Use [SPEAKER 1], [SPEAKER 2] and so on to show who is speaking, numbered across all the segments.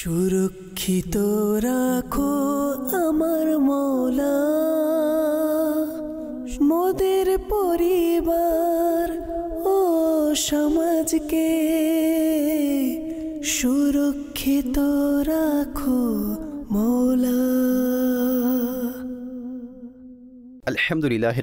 [SPEAKER 1] সুরক্ষিত রাখো আমার মৌলা মোদের পরিবার ও সমাজকে সুরক্ষিত রাখো মৌলা আলহামদুলিল্লাহ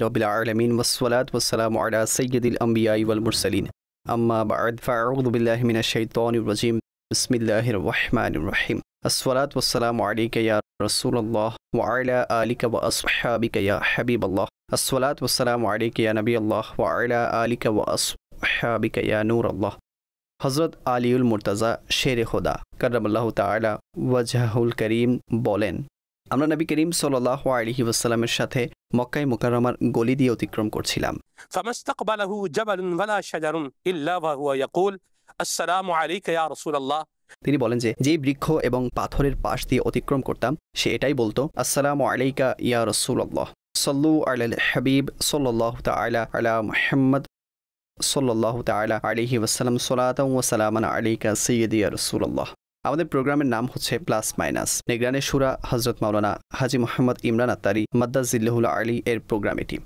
[SPEAKER 1] রবিল আলমিন ওসলাত ওসালাম আলা সৈয়দুল আম্বিয়াই ওয়াল মুরসালিন আম্মা বাদ ফাউযু বিল্লাহি মিনাশ শাইতানির রাজিম بسم الله الرحمن الرحيم الصلاة والسلام عليك يا رسول الله وعلى آلك وأصحابك يا حبيب الله الصلاة والسلام عليك يا نبي الله وعلى آلك وأصحابك يا نور الله حضرت علی المرتضا شیر خدا كرم الله تعالى وجهه الكريم بولین امرا نبي كريم صلى الله عليه وسلم ارشاد ہے موقع مکرمر گولی دی اتکرم کرچیلام
[SPEAKER 2] فمستقبله جبل ولا شجر الا وهو يقول আসসালামু আলাইকা ইয়া রাসূলুল্লাহ তিনি বলেন যে যেই
[SPEAKER 1] বৃক্ষ এবং পাথরের পাশ দিয়ে অতিক্রম করতাম সে এটাই বলতো আসসালামু আলাইকা ইয়া রাসূলুল্লাহ সল্লু আলাল হাবিব সাল্লাল্লাহু তাআলা আলা মুহাম্মদ সাল্লাল্লাহু তাআলা আলাইহি ওয়াসাল্লাম সালাতাও ওয়া সালামান আলাইকা আলিকা ইয়া রাসূলুল্লাহ আমাদের প্রোগ্রামের নাম হচ্ছে প্লাস মাইনাস নেগ্রানের সুরা হজরত মাওলানা হাজি মোহাম্মদ ইমরান আত্তারি জিল্লাহুল আলী এর প্রোগ্রাম এটি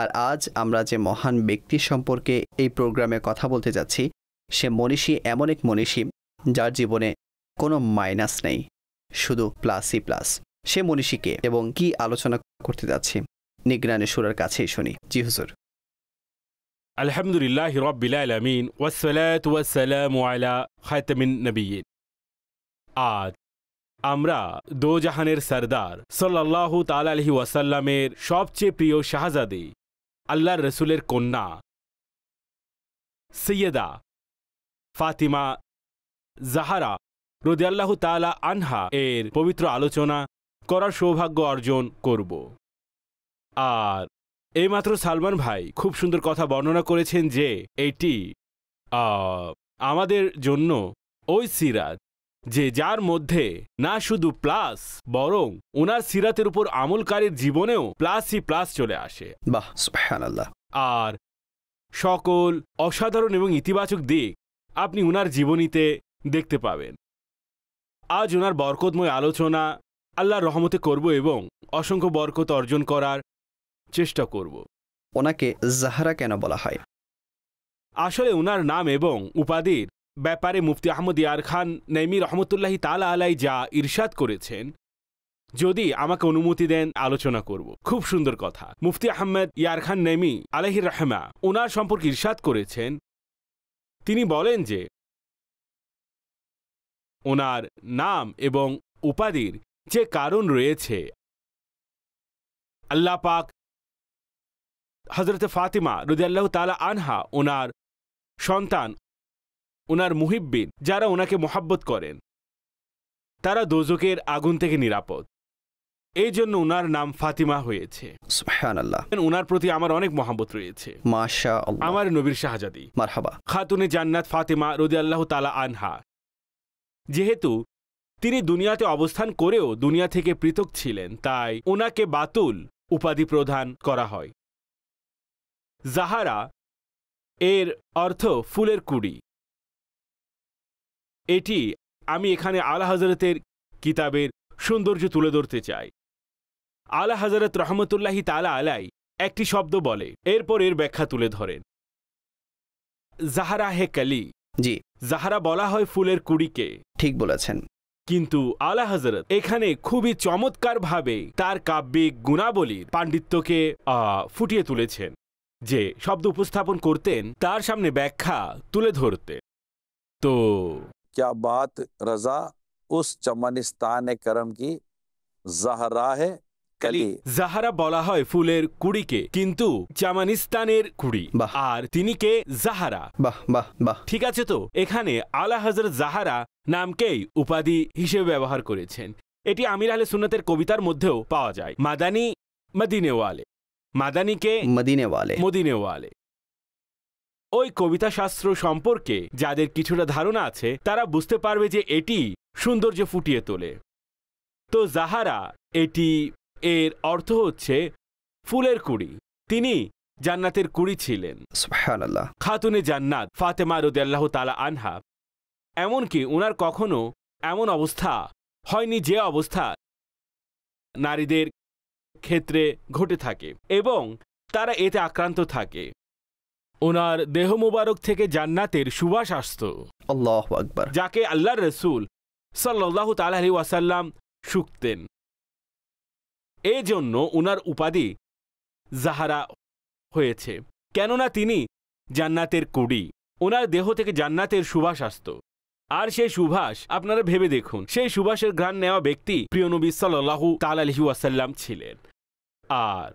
[SPEAKER 1] আর আজ আমরা যে মহান ব্যক্তি সম্পর্কে এই প্রোগ্রামে কথা বলতে যাচ্ছি সে মনীষী এমন এক মনীষী যার জীবনে কোনো মাইনাস নেই শুধু প্লাসই প্লাস সে মনীষীকে এবং কি আলোচনা করতে যাচ্ছি নিগ্রানে সুরার কাছেই শুনি জি হুজুর
[SPEAKER 2] আলহামদুলিল্লাহ রব্বিল আলমিন ওয়াসালাত ওয়াসালাম আলা খায়তামিন নবী আজ আমরা দোজাহানের সর্দার সাল্লাহ আলহি ওয়াসাল্লামের সবচেয়ে প্রিয় শাহজাদে আল্লাহর রসুলের কন্যা সৈয়দা ফাতিমা জাহারা রুদিয়াল্লাহ তালা আনহা এর পবিত্র আলোচনা করার সৌভাগ্য অর্জন করব আর এইমাত্র সালমান ভাই খুব সুন্দর কথা বর্ণনা করেছেন যে এটি আমাদের জন্য ওই সিরাত যে যার মধ্যে না শুধু প্লাস বরং ওনার সিরাতের উপর আমলকারীর জীবনেও প্লাসই প্লাস চলে আসে বাহ আর সকল অসাধারণ এবং ইতিবাচক দিক আপনি ওনার জীবনীতে দেখতে পাবেন আজ ওনার বরকতময় আলোচনা আল্লাহর রহমতে করব এবং অসংখ্য বরকত অর্জন করার চেষ্টা করব
[SPEAKER 1] ওনাকে জাহারা কেন বলা হয়
[SPEAKER 2] আসলে ওনার নাম এবং উপাধির ব্যাপারে মুফতি আহমদ ইয়ার খান নেমি রহমতুল্লাহি তালা আলাই যা ইরশাদ করেছেন যদি আমাকে অনুমতি দেন আলোচনা করব খুব সুন্দর কথা মুফতি আহমেদ ইয়ার খান নেমি আলহির রহমা ওনার সম্পর্কে ইরশাদ করেছেন তিনি বলেন যে ওনার নাম এবং উপাধির যে কারণ রয়েছে আল্লাহ পাক হজরত ফাতিমা রুদিয়াল্লাহ তালা আনহা ওনার সন্তান ওনার মুহিব্বিন যারা ওনাকে মোহাব্বত করেন তারা দোজকের আগুন থেকে নিরাপদ এই জন্য উনার নাম ফাতিমা হয়েছে উনার প্রতি আমার অনেক মহাবত রয়েছে আমার নবীর শাহজাদি মারহাবা খাতুনে জান্নাত ফাতিমা রদি আল্লাহ তালা আনহা যেহেতু তিনি দুনিয়াতে অবস্থান করেও দুনিয়া থেকে পৃথক ছিলেন তাই ওনাকে বাতুল উপাধি প্রদান করা হয় জাহারা এর অর্থ ফুলের কুড়ি এটি আমি এখানে আলা হজরতের কিতাবের সৌন্দর্য তুলে ধরতে চাই আলা হাজরত রহমতুল্লাহি তালা আলাই একটি শব্দ বলে এরপর এর ব্যাখ্যা তুলে ধরেন জাহারা হে কালি জি জাহারা বলা হয় ফুলের কুড়িকে ঠিক বলেছেন কিন্তু আলা হজরত এখানে খুবই চমৎকারভাবে তার কাব্যিক গুণাবলীর পাণ্ডিত্যকে ফুটিয়ে তুলেছেন যে শব্দ উপস্থাপন করতেন তার সামনে ব্যাখ্যা তুলে ধরতে তো ক্যা বাত রাজা উস चमनिस्तान করম কি জাহরা है শীতকালে জাহারা বলা হয় ফুলের কুড়িকে কিন্তু জামানিস্তানের কুড়ি আর তিনি কে জাহারা
[SPEAKER 1] বাহ বাহ বাহ
[SPEAKER 2] ঠিক আছে তো এখানে আলা হজর জাহারা নামকেই উপাধি হিসেবে ব্যবহার করেছেন এটি আমির আলে সুন্নতের কবিতার মধ্যেও পাওয়া যায় মাদানি মদিনেওয়ালে মাদানিকে মদিনেওয়ালে মদিনেওয়ালে ওই কবিতা শাস্ত্র সম্পর্কে যাদের কিছুটা ধারণা আছে তারা বুঝতে পারবে যে এটি সৌন্দর্য ফুটিয়ে তোলে তো জাহারা এটি এর অর্থ হচ্ছে ফুলের কুড়ি তিনি জান্নাতের কুড়ি ছিলেন খাতুনে জান্নাত ফাতেমা রুদাল্লাহ তালা আনহা এমনকি উনার কখনো এমন অবস্থা হয়নি যে অবস্থা নারীদের ক্ষেত্রে ঘটে থাকে এবং তারা এতে আক্রান্ত থাকে ওনার দেহ মুবারক থেকে জান্নাতের সুবাস আসত আল্লাহ আকবর যাকে আল্লাহ রসুল সাল্লাহ তালাহি ওয়াসাল্লাম শুকতেন এজন্য উনার উপাধি জাহারা হয়েছে কেননা তিনি জান্নাতের কুড়ি ওনার দেহ থেকে জান্নাতের সুভাষ আসত আর সেই সুভাষ আপনারা ভেবে দেখুন সেই সুভাষের গ্রাণ নেওয়া ব্যক্তি প্রিয়নবী সাল্লাহু তালালহি আসাল্লাম ছিলেন আর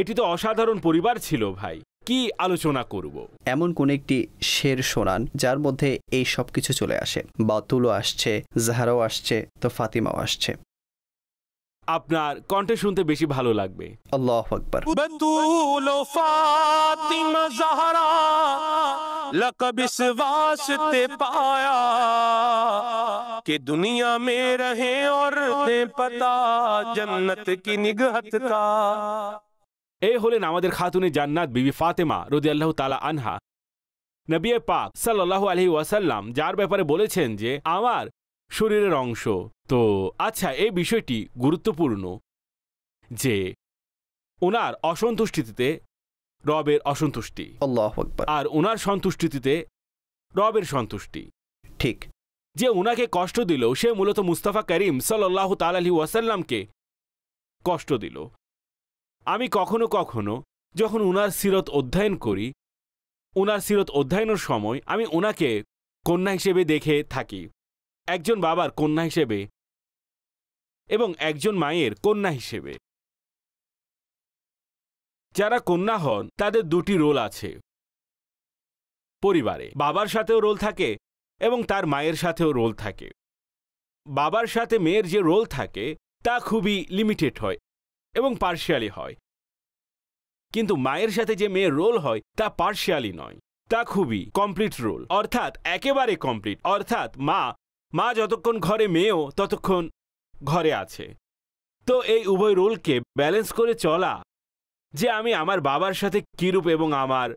[SPEAKER 2] এটি তো অসাধারণ পরিবার ছিল ভাই কি আলোচনা করব
[SPEAKER 1] এমন কোন একটি শের শোনান যার মধ্যে এই সব কিছু চলে আসে বাতুলও আসছে জাহারাও আসছে তো ফাতিমাও আসছে
[SPEAKER 2] আপনার কণ্ঠে শুনতে বেশি ভালো লাগবে আল্লাহ আকবার ফাতিমা জাহরা لقب اس واسطے پایا کہ دنیا میں رہیں اور نے پتا جنت کی نگہت এই হলেন আমাদের খাতুনে জান্নাত বিবি ফাতেমা রদি আল্লাহ তালা আনহা নবী পাক সাল্লাহ আলহি ওয়াসাল্লাম যার ব্যাপারে বলেছেন যে আমার শরীরের অংশ তো আচ্ছা এই বিষয়টি গুরুত্বপূর্ণ যে ওনার অসন্তুষ্টিতে রবের অসন্তুষ্টি আর ওনার সন্তুষ্টিতে রবের সন্তুষ্টি ঠিক যে ওনাকে কষ্ট দিল সে মূলত মুস্তাফা করিম সাল্লাহ তালাহি ওয়াসাল্লামকে কষ্ট দিল আমি কখনো কখনো যখন ওনার সিরত অধ্যয়ন করি ওনার সিরত অধ্যয়নের সময় আমি ওনাকে কন্যা হিসেবে দেখে থাকি একজন বাবার কন্যা হিসেবে এবং একজন মায়ের কন্যা হিসেবে যারা কন্যা হন তাদের দুটি রোল আছে পরিবারে বাবার সাথেও রোল থাকে এবং তার মায়ের সাথেও রোল থাকে বাবার সাথে মেয়ের যে রোল থাকে তা খুবই লিমিটেড হয় এবং পার্শিয়ালি হয় কিন্তু মায়ের সাথে যে মেয়ের রোল হয় তা পার্শিয়ালি নয় তা খুবই কমপ্লিট রোল অর্থাৎ একেবারে কমপ্লিট অর্থাৎ মা মা যতক্ষণ ঘরে মেয়েও ততক্ষণ ঘরে আছে তো এই উভয় রোলকে ব্যালেন্স করে চলা যে আমি আমার বাবার সাথে কীরূপ এবং আমার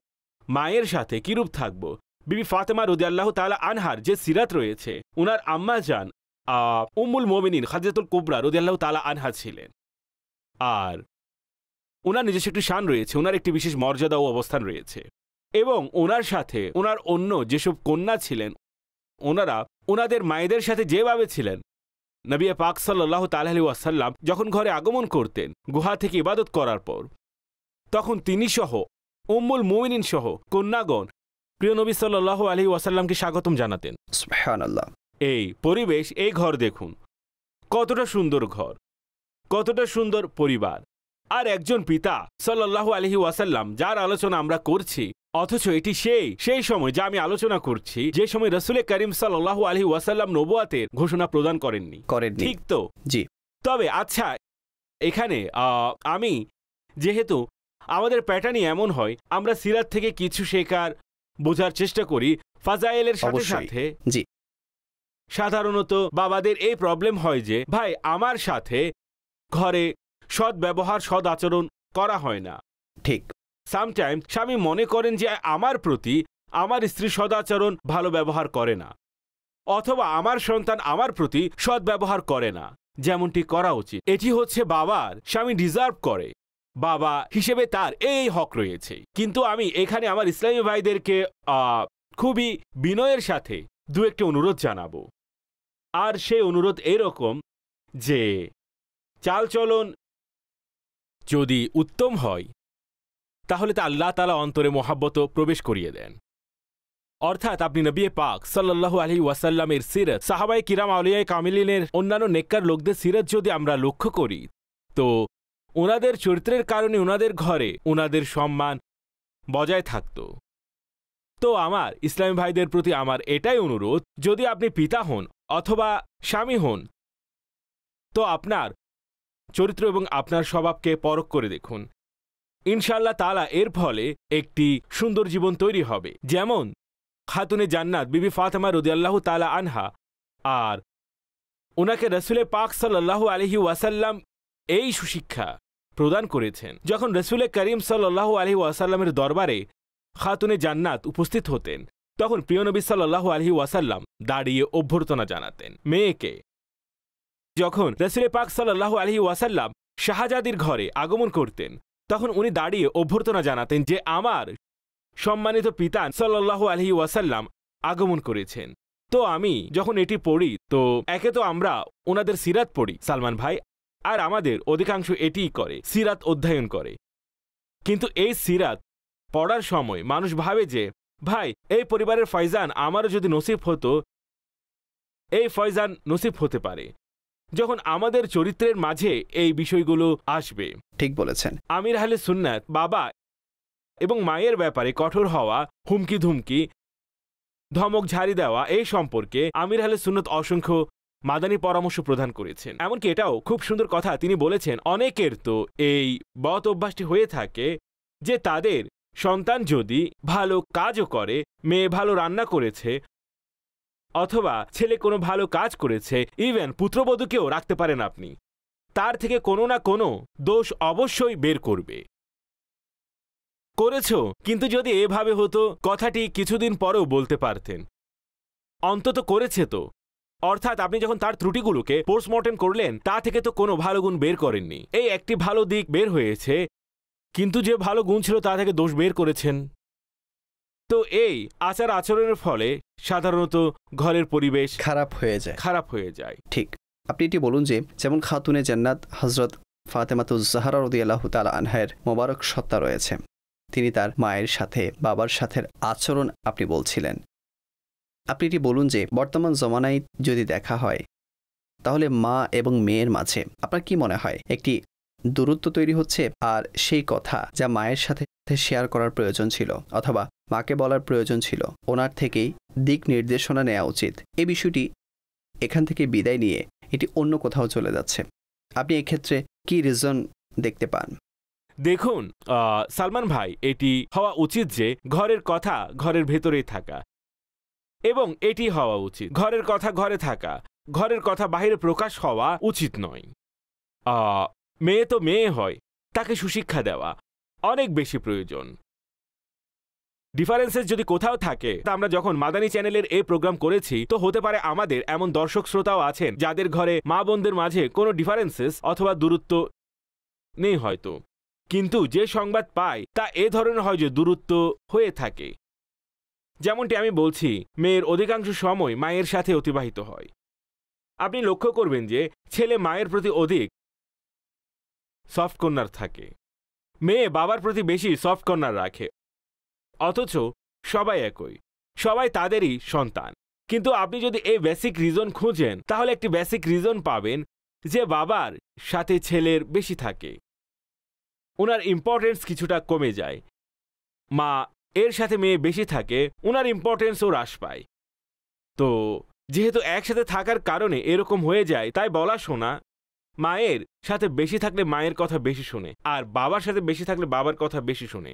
[SPEAKER 2] মায়ের সাথে কিরূপ থাকব বিবি ফাতেমা রুদিয়াল্লাহ তালা আনহার যে সিরাত রয়েছে উনার আম্মা যান উমুল মোমিনিন খাজাতুল কুবরা রুদিয়াল্লাহ তালা আনহা ছিলেন আর ওনার নিজস্ব একটি শান রয়েছে ওনার একটি বিশেষ মর্যাদা ও অবস্থান রয়েছে এবং ওনার সাথে ওনার অন্য যেসব কন্যা ছিলেন ওনারা ওনাদের মায়েদের সাথে যেভাবে ছিলেন নবিয়া পাক সাল্লাহ তালাহি ওয়াসাল্লাম যখন ঘরে আগমন করতেন গুহা থেকে ইবাদত করার পর তখন তিনি সহ উম্মুল মৌমিনিন সহ কন্যাগণ প্রিয় নবী সাল্লাহ আলি ওয়াসাল্লামকে স্বাগতম জানাতেন এই পরিবেশ এই ঘর দেখুন কতটা সুন্দর ঘর কতটা সুন্দর পরিবার আর একজন পিতা সাল্লাহ আলহি ওয়াসাল্লাম যার আলোচনা আমরা করছি অথচ এটি সেই সেই সময় যা আমি আলোচনা করছি যে সময় রসুলের করিম সাল্লাহ আলহি ওয়াসাল্লাম নবুয়াতের ঘোষণা প্রদান করেননি করেন ঠিক তো জি তবে আচ্ছা এখানে আমি যেহেতু আমাদের প্যাটার্নই এমন হয় আমরা সিরাত থেকে কিছু শেখার বোঝার চেষ্টা করি ফাজাইলের সাথে সাথে জি সাধারণত বাবাদের এই প্রবলেম হয় যে ভাই আমার সাথে ঘরে সদ্ব্যবহার ব্যবহার আচরণ করা হয় না ঠিক সামটাইম স্বামী মনে করেন যে আমার প্রতি আমার স্ত্রী সদাচরণ ভালো ব্যবহার করে না অথবা আমার সন্তান আমার প্রতি সৎ ব্যবহার করে না যেমনটি করা উচিত এটি হচ্ছে বাবার স্বামী ডিজার্ভ করে বাবা হিসেবে তার এই হক রয়েছে কিন্তু আমি এখানে আমার ইসলামী ভাইদেরকে খুবই বিনয়ের সাথে দু একটি অনুরোধ জানাব আর সেই অনুরোধ এরকম যে চালচলন যদি উত্তম হয় তাহলে তা আল্লাহ তালা অন্তরে মোহাব্বত প্রবেশ করিয়ে দেন অর্থাৎ আপনি নবী পাক সাল্লাল্লাহু আলি ওয়াসাল্লামের সিরত সাহাবাই কিরাম আউলিয়ায় কামিলিনের অন্যান্য নেককার লোকদের সিরত যদি আমরা লক্ষ্য করি তো ওনাদের চরিত্রের কারণে ওনাদের ঘরে ওনাদের সম্মান বজায় থাকত তো আমার ইসলামী ভাইদের প্রতি আমার এটাই অনুরোধ যদি আপনি পিতা হন অথবা স্বামী হন তো আপনার চরিত্র এবং আপনার স্বভাবকে পরখ করে দেখুন ইনশাল্লাহ তালা এর ফলে একটি সুন্দর জীবন তৈরি হবে যেমন খাতুনে জান্নাত বিবি ফাতেমা রদিয়াল্লাহ তালা আনহা আর ওনাকে রসুলে পাক সাল্লাহ আলহি ওয়াসাল্লাম এই সুশিক্ষা প্রদান করেছেন যখন রসুলে করিম সাল্লাহ আলহি ওয়াসাল্লামের দরবারে খাতুনে জান্নাত উপস্থিত হতেন তখন প্রিয়নবী সাল্লাহ আলহি ওয়াসাল্লাম দাঁড়িয়ে অভ্যর্থনা জানাতেন মেয়েকে যখন রসুলে পাক সাল্লাহ আলহি ওয়াসাল্লাম শাহজাদির ঘরে আগমন করতেন তখন উনি দাঁড়িয়ে অভ্যর্থনা জানাতেন যে আমার সম্মানিত পিতা সাল্লাহ আলহি ওয়াসাল্লাম আগমন করেছেন তো আমি যখন এটি পড়ি তো একে তো আমরা ওনাদের সিরাত পড়ি সালমান ভাই আর আমাদের অধিকাংশ এটিই করে সিরাত অধ্যয়ন করে কিন্তু এই সিরাত পড়ার সময় মানুষ ভাবে যে ভাই এই পরিবারের ফয়জান আমারও যদি নসিব হতো এই ফয়জান নসিব হতে পারে যখন আমাদের চরিত্রের মাঝে এই বিষয়গুলো আসবে ঠিক বলেছেন আমির আহলে সুন্নাত বাবা এবং মায়ের ব্যাপারে কঠোর হওয়া হুমকি ধুমকি ধমক ঝাড়ি দেওয়া এই সম্পর্কে আমির আহলে সুন্নত অসংখ্য মাদানী পরামর্শ প্রদান করেছেন এমনকি এটাও খুব সুন্দর কথা তিনি বলেছেন অনেকের তো এই বত অভ্যাসটি হয়ে থাকে যে তাদের সন্তান যদি ভালো কাজও করে মেয়ে ভালো রান্না করেছে অথবা ছেলে কোনো ভালো কাজ করেছে ইভেন পুত্রবধূকেও রাখতে পারেন আপনি তার থেকে কোনো না কোনো দোষ অবশ্যই বের করবে করেছ কিন্তু যদি এভাবে হতো কথাটি কিছুদিন পরেও বলতে পারতেন অন্তত করেছে তো অর্থাৎ আপনি যখন তার ত্রুটিগুলোকে পোস্টমর্টেম করলেন তা থেকে তো কোনো ভালো গুণ বের করেননি এই একটি ভালো দিক বের হয়েছে কিন্তু যে ভালো গুণ ছিল তা থেকে দোষ বের করেছেন তো এই আচার আচরণের ফলে সাধারণত ঘরের পরিবেশ খারাপ হয়ে যায়
[SPEAKER 1] খারাপ হয়ে যায় ঠিক আপনি এটি বলুন যে যেমন খাতুনে জান্নাত হজরত ফাতেমাতুজাহারা রদি আল্লাহ তাল আনহায়ের মোবারক সত্তা রয়েছে তিনি তার মায়ের সাথে বাবার সাথে আচরণ আপনি বলছিলেন আপনি এটি বলুন যে বর্তমান জমানায় যদি দেখা হয় তাহলে মা এবং মেয়ের মাঝে আপনার কি মনে হয় একটি দূরত্ব তৈরি হচ্ছে আর সেই কথা যা মায়ের সাথে শেয়ার করার প্রয়োজন ছিল অথবা মাকে বলার প্রয়োজন ছিল ওনার থেকেই দিক নির্দেশনা নেওয়া উচিত এই বিষয়টি এখান থেকে বিদায় নিয়ে এটি অন্য কোথাও চলে যাচ্ছে আপনি এক্ষেত্রে কি রিজন দেখতে পান
[SPEAKER 2] দেখুন সালমান ভাই এটি হওয়া উচিত যে ঘরের কথা ঘরের ভেতরেই থাকা এবং এটি হওয়া উচিত ঘরের কথা ঘরে থাকা ঘরের কথা বাহিরে প্রকাশ হওয়া উচিত নয় মেয়ে তো মেয়ে হয় তাকে সুশিক্ষা দেওয়া অনেক বেশি প্রয়োজন ডিফারেন্সেস যদি কোথাও থাকে তা আমরা যখন মাদানি চ্যানেলের এই প্রোগ্রাম করেছি তো হতে পারে আমাদের এমন দর্শক শ্রোতাও আছেন যাদের ঘরে মা বোনদের মাঝে কোনো ডিফারেন্সেস অথবা দূরত্ব নেই হয়তো কিন্তু যে সংবাদ পায় তা এ ধরনের হয় যে দূরত্ব হয়ে থাকে যেমনটি আমি বলছি মেয়ের অধিকাংশ সময় মায়ের সাথে অতিবাহিত হয় আপনি লক্ষ্য করবেন যে ছেলে মায়ের প্রতি অধিক সফট কর্নার থাকে মেয়ে বাবার প্রতি বেশি সফট কর্নার রাখে অথচ সবাই একই সবাই তাদেরই সন্তান কিন্তু আপনি যদি এই বেসিক রিজন খুঁজেন তাহলে একটি বেসিক রিজন পাবেন যে বাবার সাথে ছেলের বেশি থাকে ওনার ইম্পর্টেন্স কিছুটা কমে যায় মা এর সাথে মেয়ে বেশি থাকে ওনার ইম্পর্টেন্সও হ্রাস পায় তো যেহেতু একসাথে থাকার কারণে এরকম হয়ে যায় তাই বলা শোনা মায়ের সাথে বেশি থাকলে মায়ের কথা বেশি শোনে আর বাবার সাথে বেশি থাকলে বাবার কথা বেশি শোনে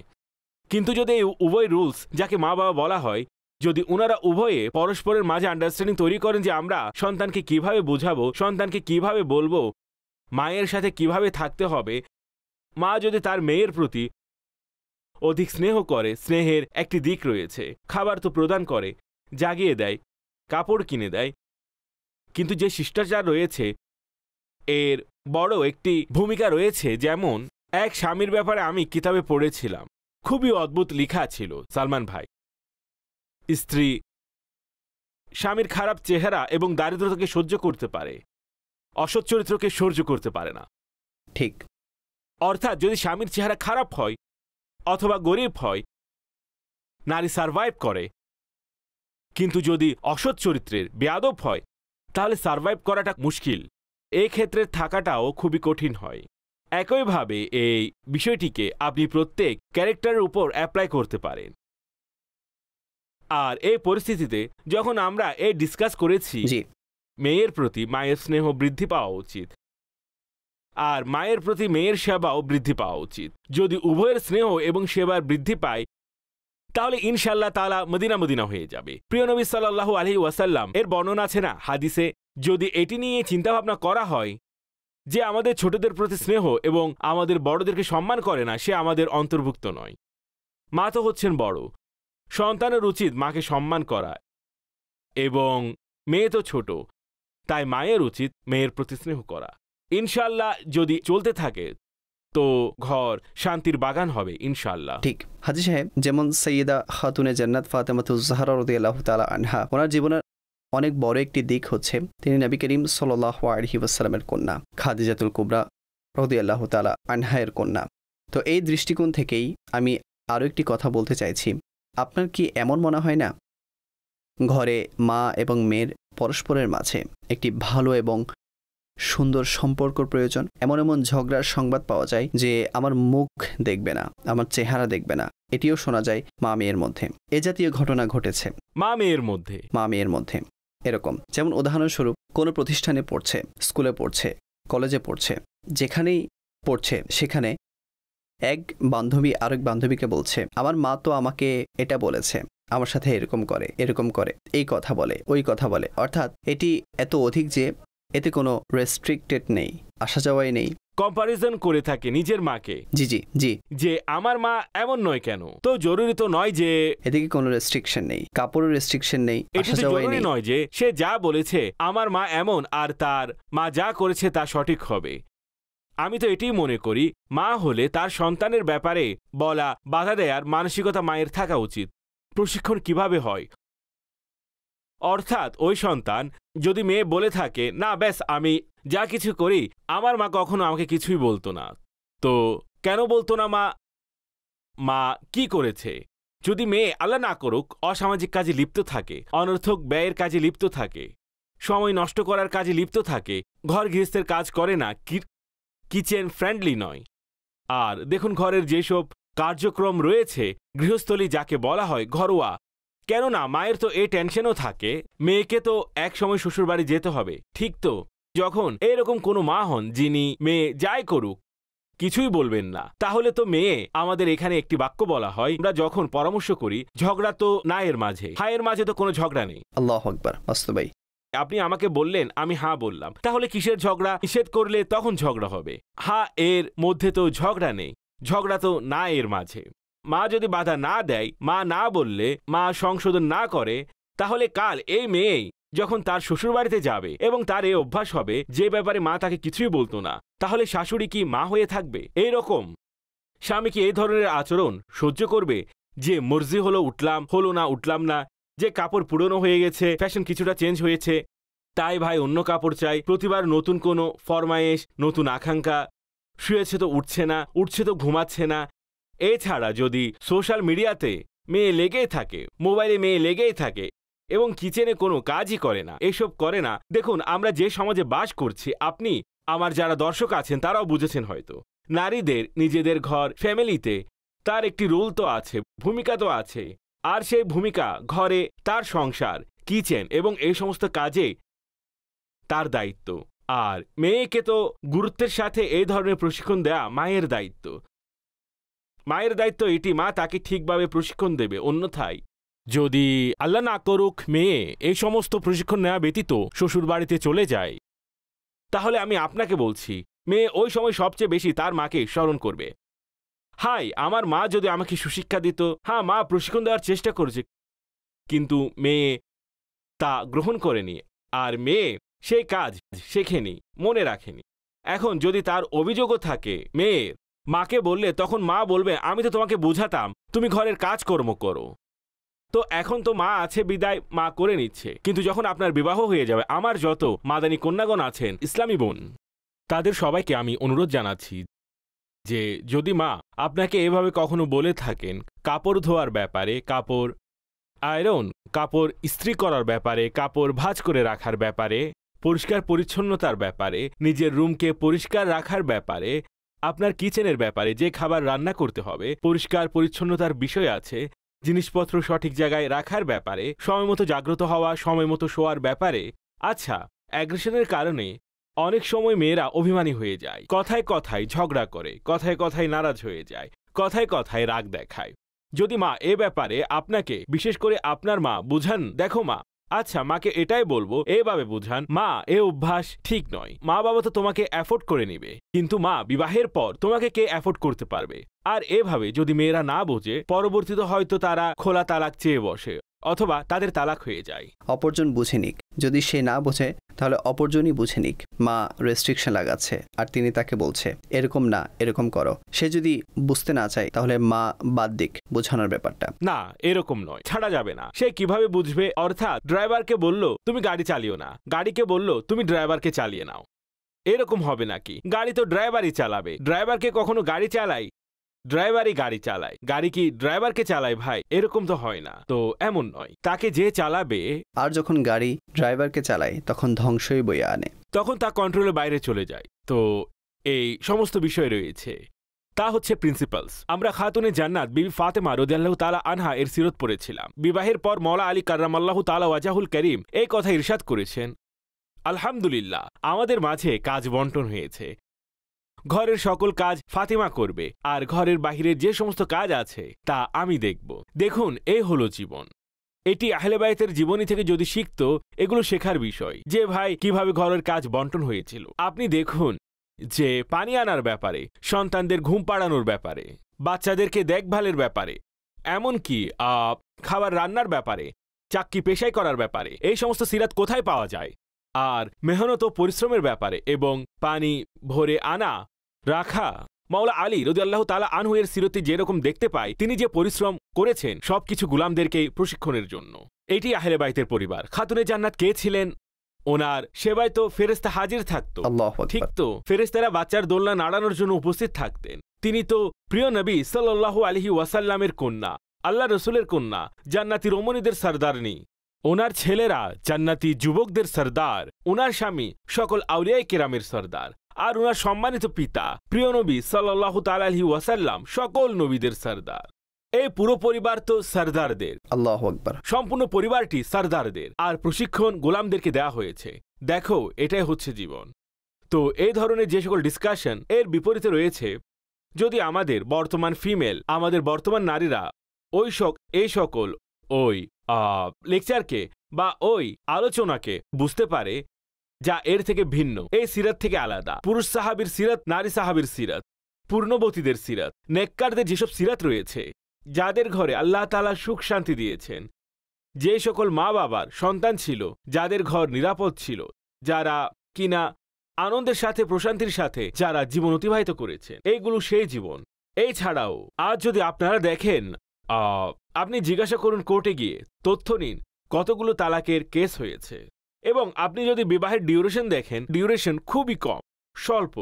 [SPEAKER 2] কিন্তু যদি এই উভয় রুলস যাকে মা বাবা বলা হয় যদি ওনারা উভয়ে পরস্পরের মাঝে আন্ডারস্ট্যান্ডিং তৈরি করেন যে আমরা সন্তানকে কিভাবে বোঝাবো সন্তানকে কিভাবে বলবো মায়ের সাথে কিভাবে থাকতে হবে মা যদি তার মেয়ের প্রতি অধিক স্নেহ করে স্নেহের একটি দিক রয়েছে খাবার তো প্রদান করে জাগিয়ে দেয় কাপড় কিনে দেয় কিন্তু যে শিষ্টাচার রয়েছে এর বড় একটি ভূমিকা রয়েছে যেমন এক স্বামীর ব্যাপারে আমি কিতাবে পড়েছিলাম খুবই অদ্ভুত লেখা ছিল সালমান ভাই স্ত্রী স্বামীর খারাপ চেহারা এবং দারিদ্রতাকে সহ্য করতে পারে অসৎ চরিত্রকে সহ্য করতে পারে না ঠিক অর্থাৎ যদি স্বামীর চেহারা খারাপ হয় অথবা গরিব হয় নারী সারভাইভ করে কিন্তু যদি অসৎ চরিত্রের বেয়াদব হয় তাহলে সারভাইভ করাটা মুশকিল ক্ষেত্রে থাকাটাও খুবই কঠিন হয় একইভাবে এই বিষয়টিকে আপনি প্রত্যেক ক্যারেক্টারের উপর অ্যাপ্লাই করতে পারেন আর এই পরিস্থিতিতে যখন আমরা এই ডিসকাস করেছি মেয়ের প্রতি মায়ের স্নেহ বৃদ্ধি পাওয়া উচিত আর মায়ের প্রতি মেয়ের সেবাও বৃদ্ধি পাওয়া উচিত যদি উভয়ের স্নেহ এবং সেবার বৃদ্ধি পায় তাহলে ইনশাল্লাহ তালা মদিনা মদিনা হয়ে যাবে প্রিয় নবী সাল্লাহ আলহি ওয়াসাল্লাম এর বর্ণনা আছে না হাদিসে যদি এটি নিয়ে চিন্তাভাবনা করা হয় যে আমাদের ছোটদের প্রতি স্নেহ এবং আমাদের বড়দেরকে সম্মান করে না সে আমাদের অন্তর্ভুক্ত নয় মা তো হচ্ছেন বড় সন্তানের উচিত মাকে সম্মান করা এবং মেয়ে তো ছোট তাই মায়ের উচিত মেয়ের প্রতি স্নেহ করা ইনশাল্লাহ যদি চলতে থাকে তো ঘর শান্তির বাগান হবে ইনশাল্লাহ ঠিক
[SPEAKER 1] হাজি সাহেব যেমন সৈয়দা খাতুনে জান্নাত ফাতেমাতুজাহারা রদি আল্লাহ তালা আনহা ওনার জীবনের অনেক বড় একটি দিক হচ্ছে তিনি নবী করিম সাল্লাহ আলহি ওয়াসালামের কন্যা খাদিজাতুল কুবরা রদি আল্লাহ তালা আনহায়ের কন্যা তো এই দৃষ্টিকোণ থেকেই আমি আরও একটি কথা বলতে চাইছি আপনার কি এমন মনে হয় না ঘরে মা এবং মেয়ের পরস্পরের মাঝে একটি ভালো এবং সুন্দর সম্পর্ক প্রয়োজন এমন এমন ঝগড়ার সংবাদ পাওয়া যায় যে আমার মুখ দেখবে না আমার চেহারা দেখবে না এটিও শোনা যায় মা মেয়ের মধ্যে এ জাতীয় ঘটনা ঘটেছে মা মেয়ের মধ্যে মা মেয়ের মধ্যে এরকম যেমন উদাহরণস্বরূপ কোনো প্রতিষ্ঠানে পড়ছে স্কুলে পড়ছে কলেজে পড়ছে যেখানেই পড়ছে সেখানে এক বান্ধবী আরেক বান্ধবীকে বলছে আমার মা তো আমাকে এটা বলেছে আমার সাথে এরকম করে এরকম করে এই কথা বলে ওই কথা বলে অর্থাৎ এটি এত অধিক যে এতে কোনো রেস্ট্রিক্টেড নেই আসা যাওয়াই নেই
[SPEAKER 2] কম্পারিজন করে থাকে নিজের মাকে জি জি জি যে আমার মা এমন নয় কেন তো জরুরি তো নয় যে এদিকে কোনো রেস্ট্রিকশন নেই কাপড়ের রেস্ট্রিকশন নেই এটা জরুরি নয় যে সে যা বলেছে আমার মা এমন আর তার মা যা করেছে তা সঠিক হবে আমি তো এটাই মনে করি মা হলে তার সন্তানের ব্যাপারে বলা বাধা দেয়ার মানসিকতা মায়ের থাকা উচিত প্রশিক্ষণ কিভাবে হয় অর্থাৎ ওই সন্তান যদি মেয়ে বলে থাকে না ব্যাস আমি যা কিছু করি আমার মা কখনো আমাকে কিছুই বলতো না তো কেন বলতো না মা মা কি করেছে যদি মেয়ে আল্লাহ না করুক অসামাজিক কাজে লিপ্ত থাকে অনর্থক ব্যয়ের কাজে লিপ্ত থাকে সময় নষ্ট করার কাজে লিপ্ত থাকে ঘর গৃহস্থের কাজ করে না কিচেন ফ্রেন্ডলি নয় আর দেখুন ঘরের যেসব কার্যক্রম রয়েছে গৃহস্থলী যাকে বলা হয় ঘরোয়া কেননা মায়ের তো এ টেনশনও থাকে মেয়েকে তো এক সময় শ্বশুর বাড়ি যেতে হবে ঠিক তো যখন এরকম কোনো মা হন যিনি মেয়ে যাই করুক কিছুই বলবেন না তাহলে তো মেয়ে আমাদের এখানে একটি বাক্য বলা হয় আমরা যখন পরামর্শ করি ঝগড়া তো না এর মাঝে হায়ের মাঝে তো কোনো ঝগড়া নেই
[SPEAKER 1] আল্লাহ আকবার বাস্তবাই
[SPEAKER 2] আপনি আমাকে বললেন আমি হা বললাম তাহলে কিসের ঝগড়া নিষেধ করলে তখন ঝগড়া হবে হা এর মধ্যে তো ঝগড়া নেই ঝগড়া তো না এর মাঝে মা যদি বাধা না দেয় মা না বললে মা সংশোধন না করে তাহলে কাল এই মেয়েই যখন তার শ্বশুরবাড়িতে যাবে এবং তার এ অভ্যাস হবে যে ব্যাপারে মা তাকে কিছুই বলতো না তাহলে শাশুড়ি কি মা হয়ে থাকবে এই রকম স্বামী কি এই ধরনের আচরণ সহ্য করবে যে মর্জি হলো উঠলাম হলো না উঠলাম না যে কাপড় পুরনো হয়ে গেছে ফ্যাশন কিছুটা চেঞ্জ হয়েছে তাই ভাই অন্য কাপড় চাই প্রতিবার নতুন কোনো ফরমায়েশ নতুন আকাঙ্ক্ষা শুয়েছে তো উঠছে না উঠছে তো ঘুমাচ্ছে না এছাড়া যদি সোশ্যাল মিডিয়াতে মেয়ে লেগেই থাকে মোবাইলে মেয়ে লেগেই থাকে এবং কিচেনে কোনো কাজই করে না এসব করে না দেখুন আমরা যে সমাজে বাস করছি আপনি আমার যারা দর্শক আছেন তারাও বুঝেছেন হয়তো নারীদের নিজেদের ঘর ফ্যামিলিতে তার একটি রোল তো আছে ভূমিকা তো আছে আর সেই ভূমিকা ঘরে তার সংসার কিচেন এবং এই সমস্ত কাজে তার দায়িত্ব আর মেয়েকে তো গুরুত্বের সাথে এই ধরনের প্রশিক্ষণ দেয়া মায়ের দায়িত্ব মায়ের দায়িত্ব এটি মা তাকে ঠিকভাবে প্রশিক্ষণ দেবে অন্যথায় যদি আল্লাহ না করুক মেয়ে এই সমস্ত প্রশিক্ষণ নেওয়া ব্যতীত শ্বশুর বাড়িতে চলে যায় তাহলে আমি আপনাকে বলছি মেয়ে ওই সময় সবচেয়ে বেশি তার মাকে স্মরণ করবে হাই আমার মা যদি আমাকে সুশিক্ষা দিত হ্যাঁ মা প্রশিক্ষণ দেওয়ার চেষ্টা করেছে কিন্তু মেয়ে তা গ্রহণ করেনি আর মেয়ে সেই কাজ শেখেনি মনে রাখেনি এখন যদি তার অভিযোগও থাকে মেয়ের মাকে বললে তখন মা বলবে আমি তো তোমাকে বোঝাতাম তুমি ঘরের কাজকর্ম করো তো এখন তো মা আছে বিদায় মা করে নিচ্ছে কিন্তু যখন আপনার বিবাহ হয়ে যাবে আমার যত মাদানী কন্যাগণ আছেন ইসলামী বোন তাদের সবাইকে আমি অনুরোধ জানাচ্ছি যে যদি মা আপনাকে এভাবে কখনো বলে থাকেন কাপড় ধোয়ার ব্যাপারে কাপড় আয়রন কাপড় ইস্ত্রি করার ব্যাপারে কাপড় ভাজ করে রাখার ব্যাপারে পরিষ্কার পরিচ্ছন্নতার ব্যাপারে নিজের রুমকে পরিষ্কার রাখার ব্যাপারে আপনার কিচেনের ব্যাপারে যে খাবার রান্না করতে হবে পরিষ্কার পরিচ্ছন্নতার বিষয় আছে জিনিসপত্র সঠিক জায়গায় রাখার ব্যাপারে সময়মতো জাগ্রত হওয়া সময়মতো শোয়ার ব্যাপারে আচ্ছা অ্যাগ্রেশনের কারণে অনেক সময় মেয়েরা অভিমানী হয়ে যায় কথায় কথায় ঝগড়া করে কথায় কথায় নারাজ হয়ে যায় কথায় কথায় রাগ দেখায় যদি মা এ ব্যাপারে আপনাকে বিশেষ করে আপনার মা বুঝান দেখো মা আচ্ছা মাকে এটাই বলবো এভাবে বুঝান মা এ অভ্যাস ঠিক নয় মা বাবা তো তোমাকে অ্যাফোর্ড করে নিবে কিন্তু মা বিবাহের পর তোমাকে কে অ্যাফোর্ড করতে পারবে আর এভাবে যদি মেয়েরা না বোঝে পরবর্তীতে হয়তো তারা খোলা তালাক চেয়ে বসে অথবা তাদের তালাক হয়ে যায়
[SPEAKER 1] অপরজন বুঝে নিক যদি সে না বোঝে তাহলে অপরজনই বুঝে নিক মা রেস্ট্রিকশন লাগাচ্ছে আর তিনি তাকে বলছে এরকম না এরকম করো সে যদি বুঝতে না চায় তাহলে মা বাদ দিক বোঝানোর ব্যাপারটা
[SPEAKER 2] না এরকম নয় ছাড়া যাবে না সে কিভাবে বুঝবে অর্থাৎ ড্রাইভারকে বলল তুমি গাড়ি চালিও না গাড়িকে বলল তুমি ড্রাইভারকে চালিয়ে নাও এরকম হবে নাকি গাড়ি তো ড্রাইভারই চালাবে ড্রাইভারকে কখনো গাড়ি চালাই ড্রাইভারই গাড়ি চালায় গাড়ি কি ড্রাইভারকে চালায় ভাই এরকম তো হয় না তো এমন নয় তাকে যে চালাবে আর যখন গাড়ি ড্রাইভারকে চালায় তখন
[SPEAKER 1] ধ্বংসই বয়ে
[SPEAKER 2] আনে তখন তা কন্ট্রোলের বাইরে চলে যায় তো এই সমস্ত বিষয় রয়েছে তা হচ্ছে প্রিন্সিপালস আমরা খাতুনে জান্নাত বিবি ফাতেমা রোদিয়াল্লাহ তালা আনহা এর সিরত পড়েছিলাম বিবাহের পর মলা আলী কার্রামাল্লাহ তালা ওয়াজাহুল করিম এই কথা ইরশাদ করেছেন আলহামদুলিল্লাহ আমাদের মাঝে কাজ বন্টন হয়েছে ঘরের সকল কাজ ফাতিমা করবে আর ঘরের বাহিরের যে সমস্ত কাজ আছে তা আমি দেখব দেখুন এ হলো জীবন এটি আহলেবায়েতের জীবনী থেকে যদি শিখত এগুলো শেখার বিষয় যে ভাই কিভাবে ঘরের কাজ বন্টন হয়েছিল আপনি দেখুন যে পানি আনার ব্যাপারে সন্তানদের ঘুম পাড়ানোর ব্যাপারে বাচ্চাদেরকে দেখভালের ব্যাপারে এমনকি খাবার রান্নার ব্যাপারে চাকরি পেশাই করার ব্যাপারে এই সমস্ত সিরাত কোথায় পাওয়া যায় আর মেহনত ও পরিশ্রমের ব্যাপারে এবং পানি ভরে আনা রাখা মাওলা আলী রদি আল্লাহ তালা আনহুয়ের সিরতি যেরকম দেখতে পাই তিনি যে পরিশ্রম করেছেন সবকিছু গুলামদেরকে প্রশিক্ষণের জন্য এটি আহলে বাইতের পরিবার খাতুনে জান্নাত কে ছিলেন ওনার সেবায় তো ফেরেস্তা হাজির থাকতো ঠিক তো ফেরেস্তারা বাচ্চার দোলনা নাড়ানোর জন্য উপস্থিত থাকতেন তিনি তো প্রিয় নবী সাল্লাল্লাহু আলহি ওয়াসাল্লামের কন্যা আল্লাহ রসুলের কন্যা জান্নাতি রমণীদের নেই ওনার ছেলেরা জান্নাতি যুবকদের সর্দার ওনার স্বামী সকল আউলিয়াই কেরামের সর্দার আর উনার সম্মানিত পিতা প্রিয় নবী সাল্লাহ তালাহি ওয়াসাল্লাম সকল নবীদের সর্দার এই পুরো পরিবার তো সর্দারদের আল্লাহ আকবর সম্পূর্ণ পরিবারটি সর্দারদের আর প্রশিক্ষণ গোলামদেরকে দেয়া হয়েছে দেখো এটাই হচ্ছে জীবন তো এই ধরনের যে সকল ডিসকাশন এর বিপরীতে রয়েছে যদি আমাদের বর্তমান ফিমেল আমাদের বর্তমান নারীরা ওই সক এই সকল ওই লেকচারকে বা ওই আলোচনাকে বুঝতে পারে যা এর থেকে ভিন্ন এই সিরাত থেকে আলাদা পুরুষ সাহাবির সিরাত নারী সাহাবির সিরাত পূর্ণবতীদের সিরাত নেককারদের যেসব সিরাত রয়েছে যাদের ঘরে আল্লাহ তালা সুখ শান্তি দিয়েছেন যে সকল মা বাবার সন্তান ছিল যাদের ঘর নিরাপদ ছিল যারা কিনা আনন্দের সাথে প্রশান্তির সাথে যারা জীবন অতিবাহিত করেছেন এইগুলো সেই জীবন এই ছাড়াও আজ যদি আপনারা দেখেন আপনি জিজ্ঞাসা করুন কোর্টে গিয়ে তথ্য নিন কতগুলো তালাকের কেস হয়েছে এবং আপনি যদি বিবাহের ডিউরেশন দেখেন ডিউরেশন খুবই কম স্বল্প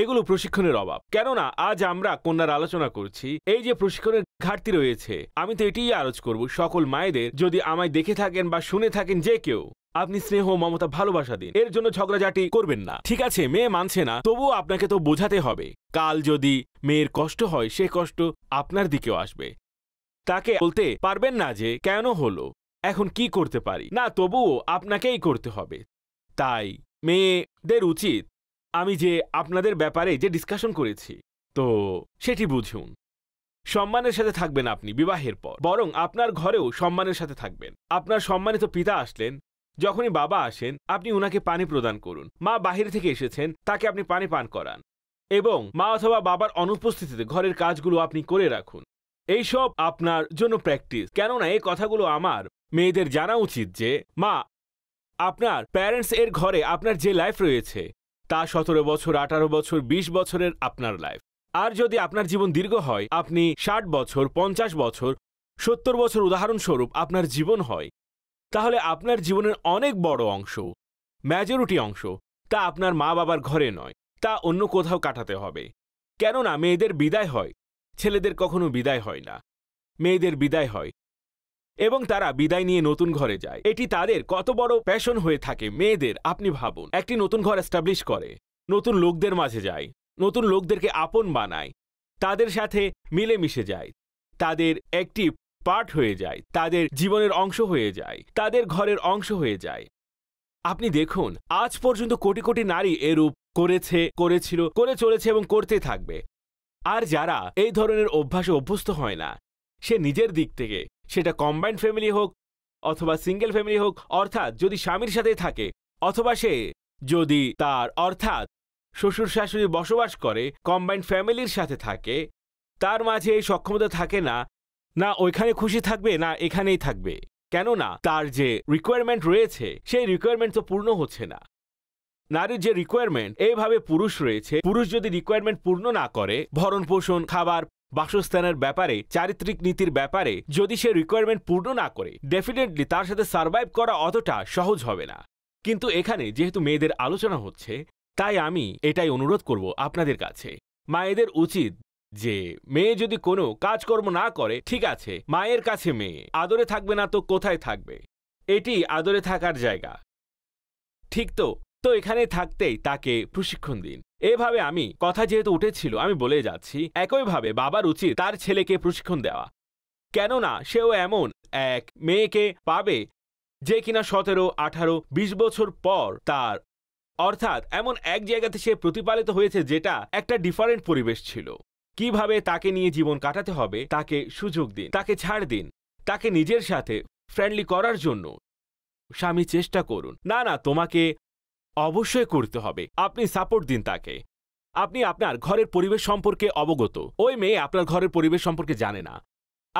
[SPEAKER 2] এগুলো প্রশিক্ষণের অভাব কেননা আজ আমরা কন্যার আলোচনা করছি এই যে প্রশিক্ষণের ঘাটতি রয়েছে আমি তো এটিই আলোচ করব সকল মায়েদের যদি আমায় দেখে থাকেন বা শুনে থাকেন যে কেউ আপনি স্নেহ মমতা ভালোবাসা দিন এর জন্য ঝগড়াঝাটি করবেন না ঠিক আছে মেয়ে মানছে না তবুও আপনাকে তো বোঝাতে হবে কাল যদি মেয়ের কষ্ট হয় সে কষ্ট আপনার দিকেও আসবে তাকে বলতে পারবেন না যে কেন হলো এখন কি করতে পারি না তবুও আপনাকেই করতে হবে তাই মেয়েদের উচিত আমি যে আপনাদের ব্যাপারে যে ডিসকাশন করেছি তো সেটি বুঝুন সম্মানের সাথে থাকবেন আপনি বিবাহের পর বরং আপনার ঘরেও সম্মানের সাথে থাকবেন আপনার সম্মানিত পিতা আসলেন যখনই বাবা আসেন আপনি উনাকে পানি প্রদান করুন মা বাহির থেকে এসেছেন তাকে আপনি পানি পান করান এবং মা অথবা বাবার অনুপস্থিতিতে ঘরের কাজগুলো আপনি করে রাখুন এইসব আপনার জন্য প্র্যাকটিস কেননা এই কথাগুলো আমার মেয়েদের জানা উচিত যে মা আপনার প্যারেন্টস এর ঘরে আপনার যে লাইফ রয়েছে তা সতেরো বছর আঠারো বছর ২০ বছরের আপনার লাইফ আর যদি আপনার জীবন দীর্ঘ হয় আপনি ষাট বছর পঞ্চাশ বছর সত্তর বছর উদাহরণস্বরূপ আপনার জীবন হয় তাহলে আপনার জীবনের অনেক বড় অংশ ম্যাজরিটি অংশ তা আপনার মা বাবার ঘরে নয় তা অন্য কোথাও কাটাতে হবে কেননা মেয়েদের বিদায় হয় ছেলেদের কখনো বিদায় হয় না মেয়েদের বিদায় হয় এবং তারা বিদায় নিয়ে নতুন ঘরে যায় এটি তাদের কত বড় প্যাশন হয়ে থাকে মেয়েদের আপনি ভাবুন একটি নতুন ঘর এস্টাবলিশ করে নতুন লোকদের মাঝে যায় নতুন লোকদেরকে আপন বানায় তাদের সাথে মিলেমিশে যায় তাদের একটি পার্ট হয়ে যায় তাদের জীবনের অংশ হয়ে যায় তাদের ঘরের অংশ হয়ে যায় আপনি দেখুন আজ পর্যন্ত কোটি কোটি নারী এরূপ করেছে করেছিল করে চলেছে এবং করতে থাকবে আর যারা এই ধরনের অভ্যাসে অভ্যস্ত হয় না সে নিজের দিক থেকে সেটা কম্বাইন্ড ফ্যামিলি হোক অথবা সিঙ্গেল ফ্যামিলি হোক অর্থাৎ যদি স্বামীর সাথে থাকে অথবা সে যদি তার অর্থাৎ শ্বশুর শাশুড়ি বসবাস করে কম্বাইন্ড ফ্যামিলির সাথে থাকে তার মাঝে এই সক্ষমতা থাকে না না ওইখানে খুশি থাকবে না এখানেই থাকবে কেননা তার যে রিকোয়ারমেন্ট রয়েছে সেই রিকোয়ারমেন্ট তো পূর্ণ হচ্ছে না নারীর যে রিকোয়ারমেন্ট এইভাবে পুরুষ রয়েছে পুরুষ যদি রিকোয়ারমেন্ট পূর্ণ না করে ভরণ পোষণ খাবার বাসস্থানের ব্যাপারে চারিত্রিক নীতির ব্যাপারে যদি সে রিকোয়ারমেন্ট পূর্ণ না করে ডেফিনেটলি তার সাথে সার্ভাইভ করা অতটা সহজ হবে না কিন্তু এখানে যেহেতু মেয়েদের আলোচনা হচ্ছে তাই আমি এটাই অনুরোধ করব আপনাদের কাছে মায়েদের উচিত যে মেয়ে যদি কোনো কাজকর্ম না করে ঠিক আছে মায়ের কাছে মেয়ে আদরে থাকবে না তো কোথায় থাকবে এটি আদরে থাকার জায়গা ঠিক তো তো এখানে থাকতেই তাকে প্রশিক্ষণ দিন এভাবে আমি কথা যেহেতু উঠেছিল আমি বলে যাচ্ছি একইভাবে বাবার উচিত তার ছেলেকে প্রশিক্ষণ দেওয়া কেননা সেও এমন এক মেয়েকে পাবে যে কিনা সতেরো আঠারো বিশ বছর পর তার অর্থাৎ এমন এক জায়গাতে সে প্রতিপালিত হয়েছে যেটা একটা ডিফারেন্ট পরিবেশ ছিল কিভাবে তাকে নিয়ে জীবন কাটাতে হবে তাকে সুযোগ দিন তাকে ছাড় দিন তাকে নিজের সাথে ফ্রেন্ডলি করার জন্য স্বামী চেষ্টা করুন না না তোমাকে অবশ্যই করতে হবে আপনি সাপোর্ট দিন তাকে আপনি আপনার ঘরের পরিবেশ সম্পর্কে অবগত ওই মেয়ে আপনার ঘরের পরিবেশ সম্পর্কে জানে না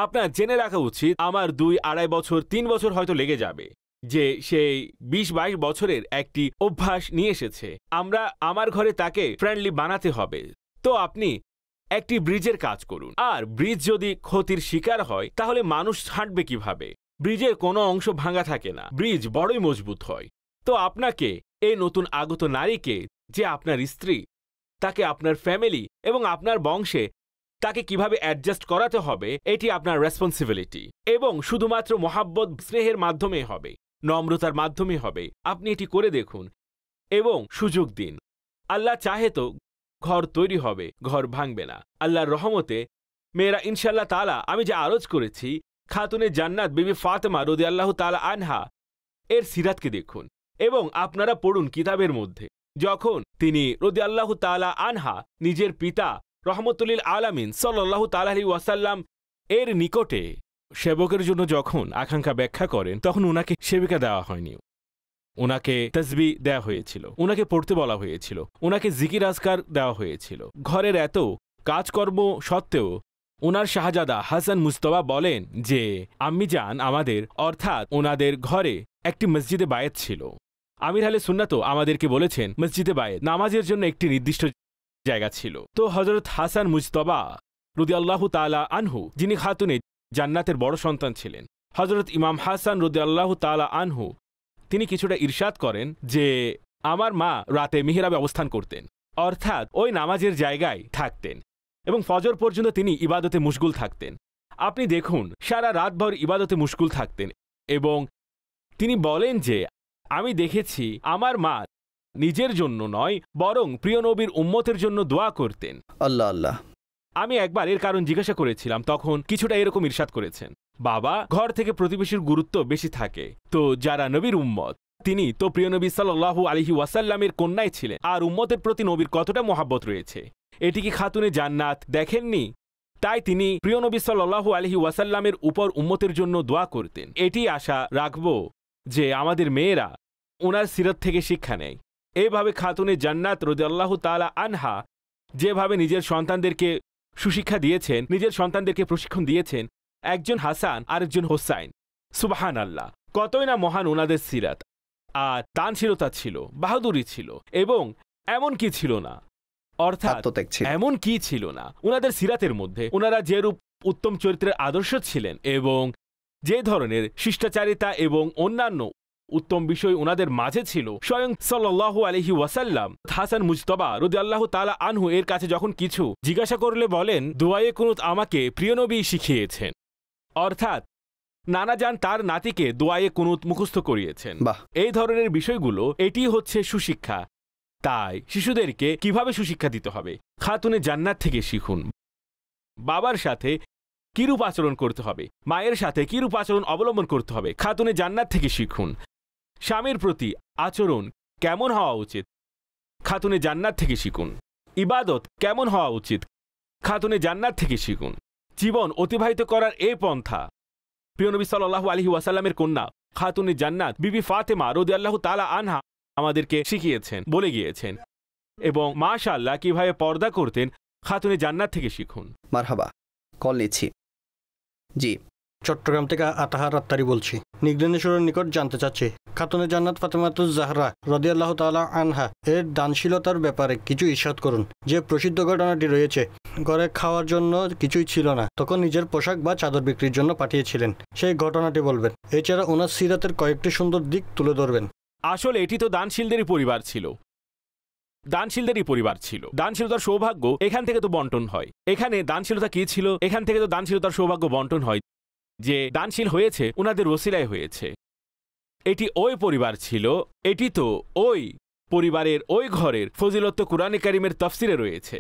[SPEAKER 2] আপনার জেনে রাখা উচিত আমার দুই আড়াই বছর তিন বছর হয়তো লেগে যাবে যে সেই বিশ বাইশ বছরের একটি অভ্যাস নিয়ে এসেছে আমরা আমার ঘরে তাকে ফ্রেন্ডলি বানাতে হবে তো আপনি একটি ব্রিজের কাজ করুন আর ব্রিজ যদি ক্ষতির শিকার হয় তাহলে মানুষ ছাঁটবে কিভাবে ব্রিজের কোনো অংশ ভাঙা থাকে না ব্রিজ বড়ই মজবুত হয় তো আপনাকে এই নতুন আগত নারীকে যে আপনার স্ত্রী তাকে আপনার ফ্যামিলি এবং আপনার বংশে তাকে কিভাবে অ্যাডজাস্ট করাতে হবে এটি আপনার রেসপন্সিবিলিটি এবং শুধুমাত্র মহাব্বত স্নেহের মাধ্যমে হবে নম্রতার মাধ্যমে হবে আপনি এটি করে দেখুন এবং সুযোগ দিন আল্লাহ চাহে তো ঘর তৈরি হবে ঘর ভাঙবে না আল্লাহর রহমতে মেয়েরা ইনশাল্লাহ তালা আমি যে আরজ করেছি খাতুনে জান্নাত বিবি ফাতেমা রদি আল্লাহ তালা আনহা এর সিরাতকে দেখুন এবং আপনারা পড়ুন কিতাবের মধ্যে যখন তিনি রদি আল্লাহ তালা আনহা নিজের পিতা রহমতুল্লিল আলামিন সল্লাহ তালাহি ওয়াসাল্লাম এর নিকটে সেবকের জন্য যখন আকাঙ্ক্ষা ব্যাখ্যা করেন তখন ওনাকে সেবিকা দেওয়া হয়নি ওনাকে তসবি দেওয়া হয়েছিল ওনাকে পড়তে বলা হয়েছিল ওনাকে জিকির আজকার দেওয়া হয়েছিল ঘরের এত কাজকর্ম সত্ত্বেও ওনার শাহজাদা হাসান মুস্তবা বলেন যে আম্মি যান আমাদের অর্থাৎ ওনাদের ঘরে একটি মসজিদে বায়েত ছিল আমির আলে সুন্নাতো আমাদেরকে বলেছেন মসজিদে বায়ে নামাজের জন্য একটি নির্দিষ্ট জায়গা ছিল তো হজরত হাসান মুজতবা রুদি আল্লাহ তালা আনহু যিনি খাতুনে জান্নাতের বড় সন্তান ছিলেন হজরত ইমাম হাসান রুদি আল্লাহ তালা আনহু তিনি কিছুটা ইরশাদ করেন যে আমার মা রাতে মিহিরাবে অবস্থান করতেন অর্থাৎ ওই নামাজের জায়গায় থাকতেন এবং ফজর পর্যন্ত তিনি ইবাদতে মুশগুল থাকতেন আপনি দেখুন সারা রাতভর ইবাদতে মুশগুল থাকতেন এবং তিনি বলেন যে আমি দেখেছি আমার মা নিজের জন্য নয় বরং প্রিয় নবীর উম্মতের জন্য দোয়া করতেন আল্লাহ আল্লাহ আমি একবার এর কারণ জিজ্ঞাসা করেছিলাম তখন কিছুটা এরকম ইরশাদ করেছেন বাবা ঘর থেকে প্রতিবেশীর গুরুত্ব বেশি থাকে তো যারা নবীর উম্মত তিনি তো প্রিয় নবী সাল্লাহু আলহি ওয়াসাল্লামের কন্যায় ছিলেন আর উম্মতের প্রতি নবীর কতটা মহাব্বত রয়েছে এটি কি খাতুনে জান্নাত দেখেননি তাই তিনি প্রিয় নবী সাল্লাহু আলহি ওয়াসাল্লামের উপর উম্মতের জন্য দোয়া করতেন এটি আশা রাখব যে আমাদের মেয়েরা ওনার সিরত থেকে শিক্ষা নেয় এভাবে খাতুনে জান্নাত আল্লাহ তালা আনহা যেভাবে নিজের সন্তানদেরকে সুশিক্ষা দিয়েছেন নিজের সন্তানদেরকে প্রশিক্ষণ দিয়েছেন একজন হাসান আরেকজন হোসাইন সুবাহান আল্লাহ কতই না মহান ওনাদের সিরাত আর দানশীলতা ছিল বাহাদুরি ছিল এবং এমন কি ছিল না অর্থাৎ এমন কি ছিল না ওনাদের সিরাতের মধ্যে ওনারা যেরূপ উত্তম চরিত্রের আদর্শ ছিলেন এবং যে ধরনের শিষ্টাচারিতা এবং অন্যান্য উত্তম বিষয় ওনাদের মাঝে ছিল স্বয়ং সাল্লাহ আলহি ওয়াসাল্লাম হাসান মুজতবা রুদি আল্লাহ তালা আনহু এর কাছে যখন কিছু জিজ্ঞাসা করলে বলেন দোয়ায়ে কুনুত আমাকে প্রিয়নবী শিখিয়েছেন অর্থাৎ নানা যান তার নাতিকে দোয়ায়ে কুনুত মুখস্থ করিয়েছেন এই ধরনের বিষয়গুলো এটি হচ্ছে সুশিক্ষা তাই শিশুদেরকে কিভাবে সুশিক্ষা দিতে হবে খাতুনে জান্নাত থেকে শিখুন বাবার সাথে কিরূপ আচরণ করতে হবে মায়ের সাথে কিরূপ আচরণ অবলম্বন করতে হবে খাতুনে জান্নাত থেকে শিখুন স্বামীর প্রতি আচরণ কেমন হওয়া উচিত খাতুনে জান্নাত থেকে শিখুন ইবাদত কেমন হওয়া উচিত খাতুনে জান্নাত থেকে শিখুন জীবন অতিবাহিত করার এ পন্থা প্রিয়নবী সাল্লাহ আলহি ওয়াসাল্লামের কন্যা খাতুনে জান্নাত বিবি ফাতেমা রদি আল্লাহ তালা আনহা আমাদেরকে শিখিয়েছেন বলে গিয়েছেন এবং মাশাল্লাহ কিভাবে পর্দা করতেন খাতুনে জান্নাত থেকে শিখুন
[SPEAKER 1] মারহাবা কল নিচ্ছি জি চট্টগ্রাম থেকে আতাহার আত্মারি
[SPEAKER 3] বলছি নিগ্রেনেশ্বরের নিকট জানতে চাচ্ছে খাতুনে জান্নাত ফাতেমাতুজ জাহরা রদিয়াল্লাহ তালা আনহা এর দানশীলতার ব্যাপারে কিছু ইস্বাদ করুন যে প্রসিদ্ধ ঘটনাটি রয়েছে ঘরে খাওয়ার জন্য কিছুই ছিল না তখন নিজের পোশাক বা চাদর বিক্রির জন্য পাঠিয়েছিলেন সেই ঘটনাটি বলবেন এছাড়া ওনার সিরাতের কয়েকটি সুন্দর দিক তুলে ধরবেন
[SPEAKER 2] আসলে এটি তো দানশীলদেরই পরিবার ছিল দানশীলদেরই পরিবার ছিল দানশীলতার সৌভাগ্য এখান থেকে তো বন্টন হয় এখানে দানশীলতা কি ছিল এখান থেকে তো দানশীলতার সৌভাগ্য বন্টন হয় যে দানশীল হয়েছে ওনাদের ওসিলায় হয়েছে এটি ওই পরিবার ছিল এটি তো ওই পরিবারের ওই ঘরের ফজিলত্ত কোরআনে কারিমের তফসিরে রয়েছে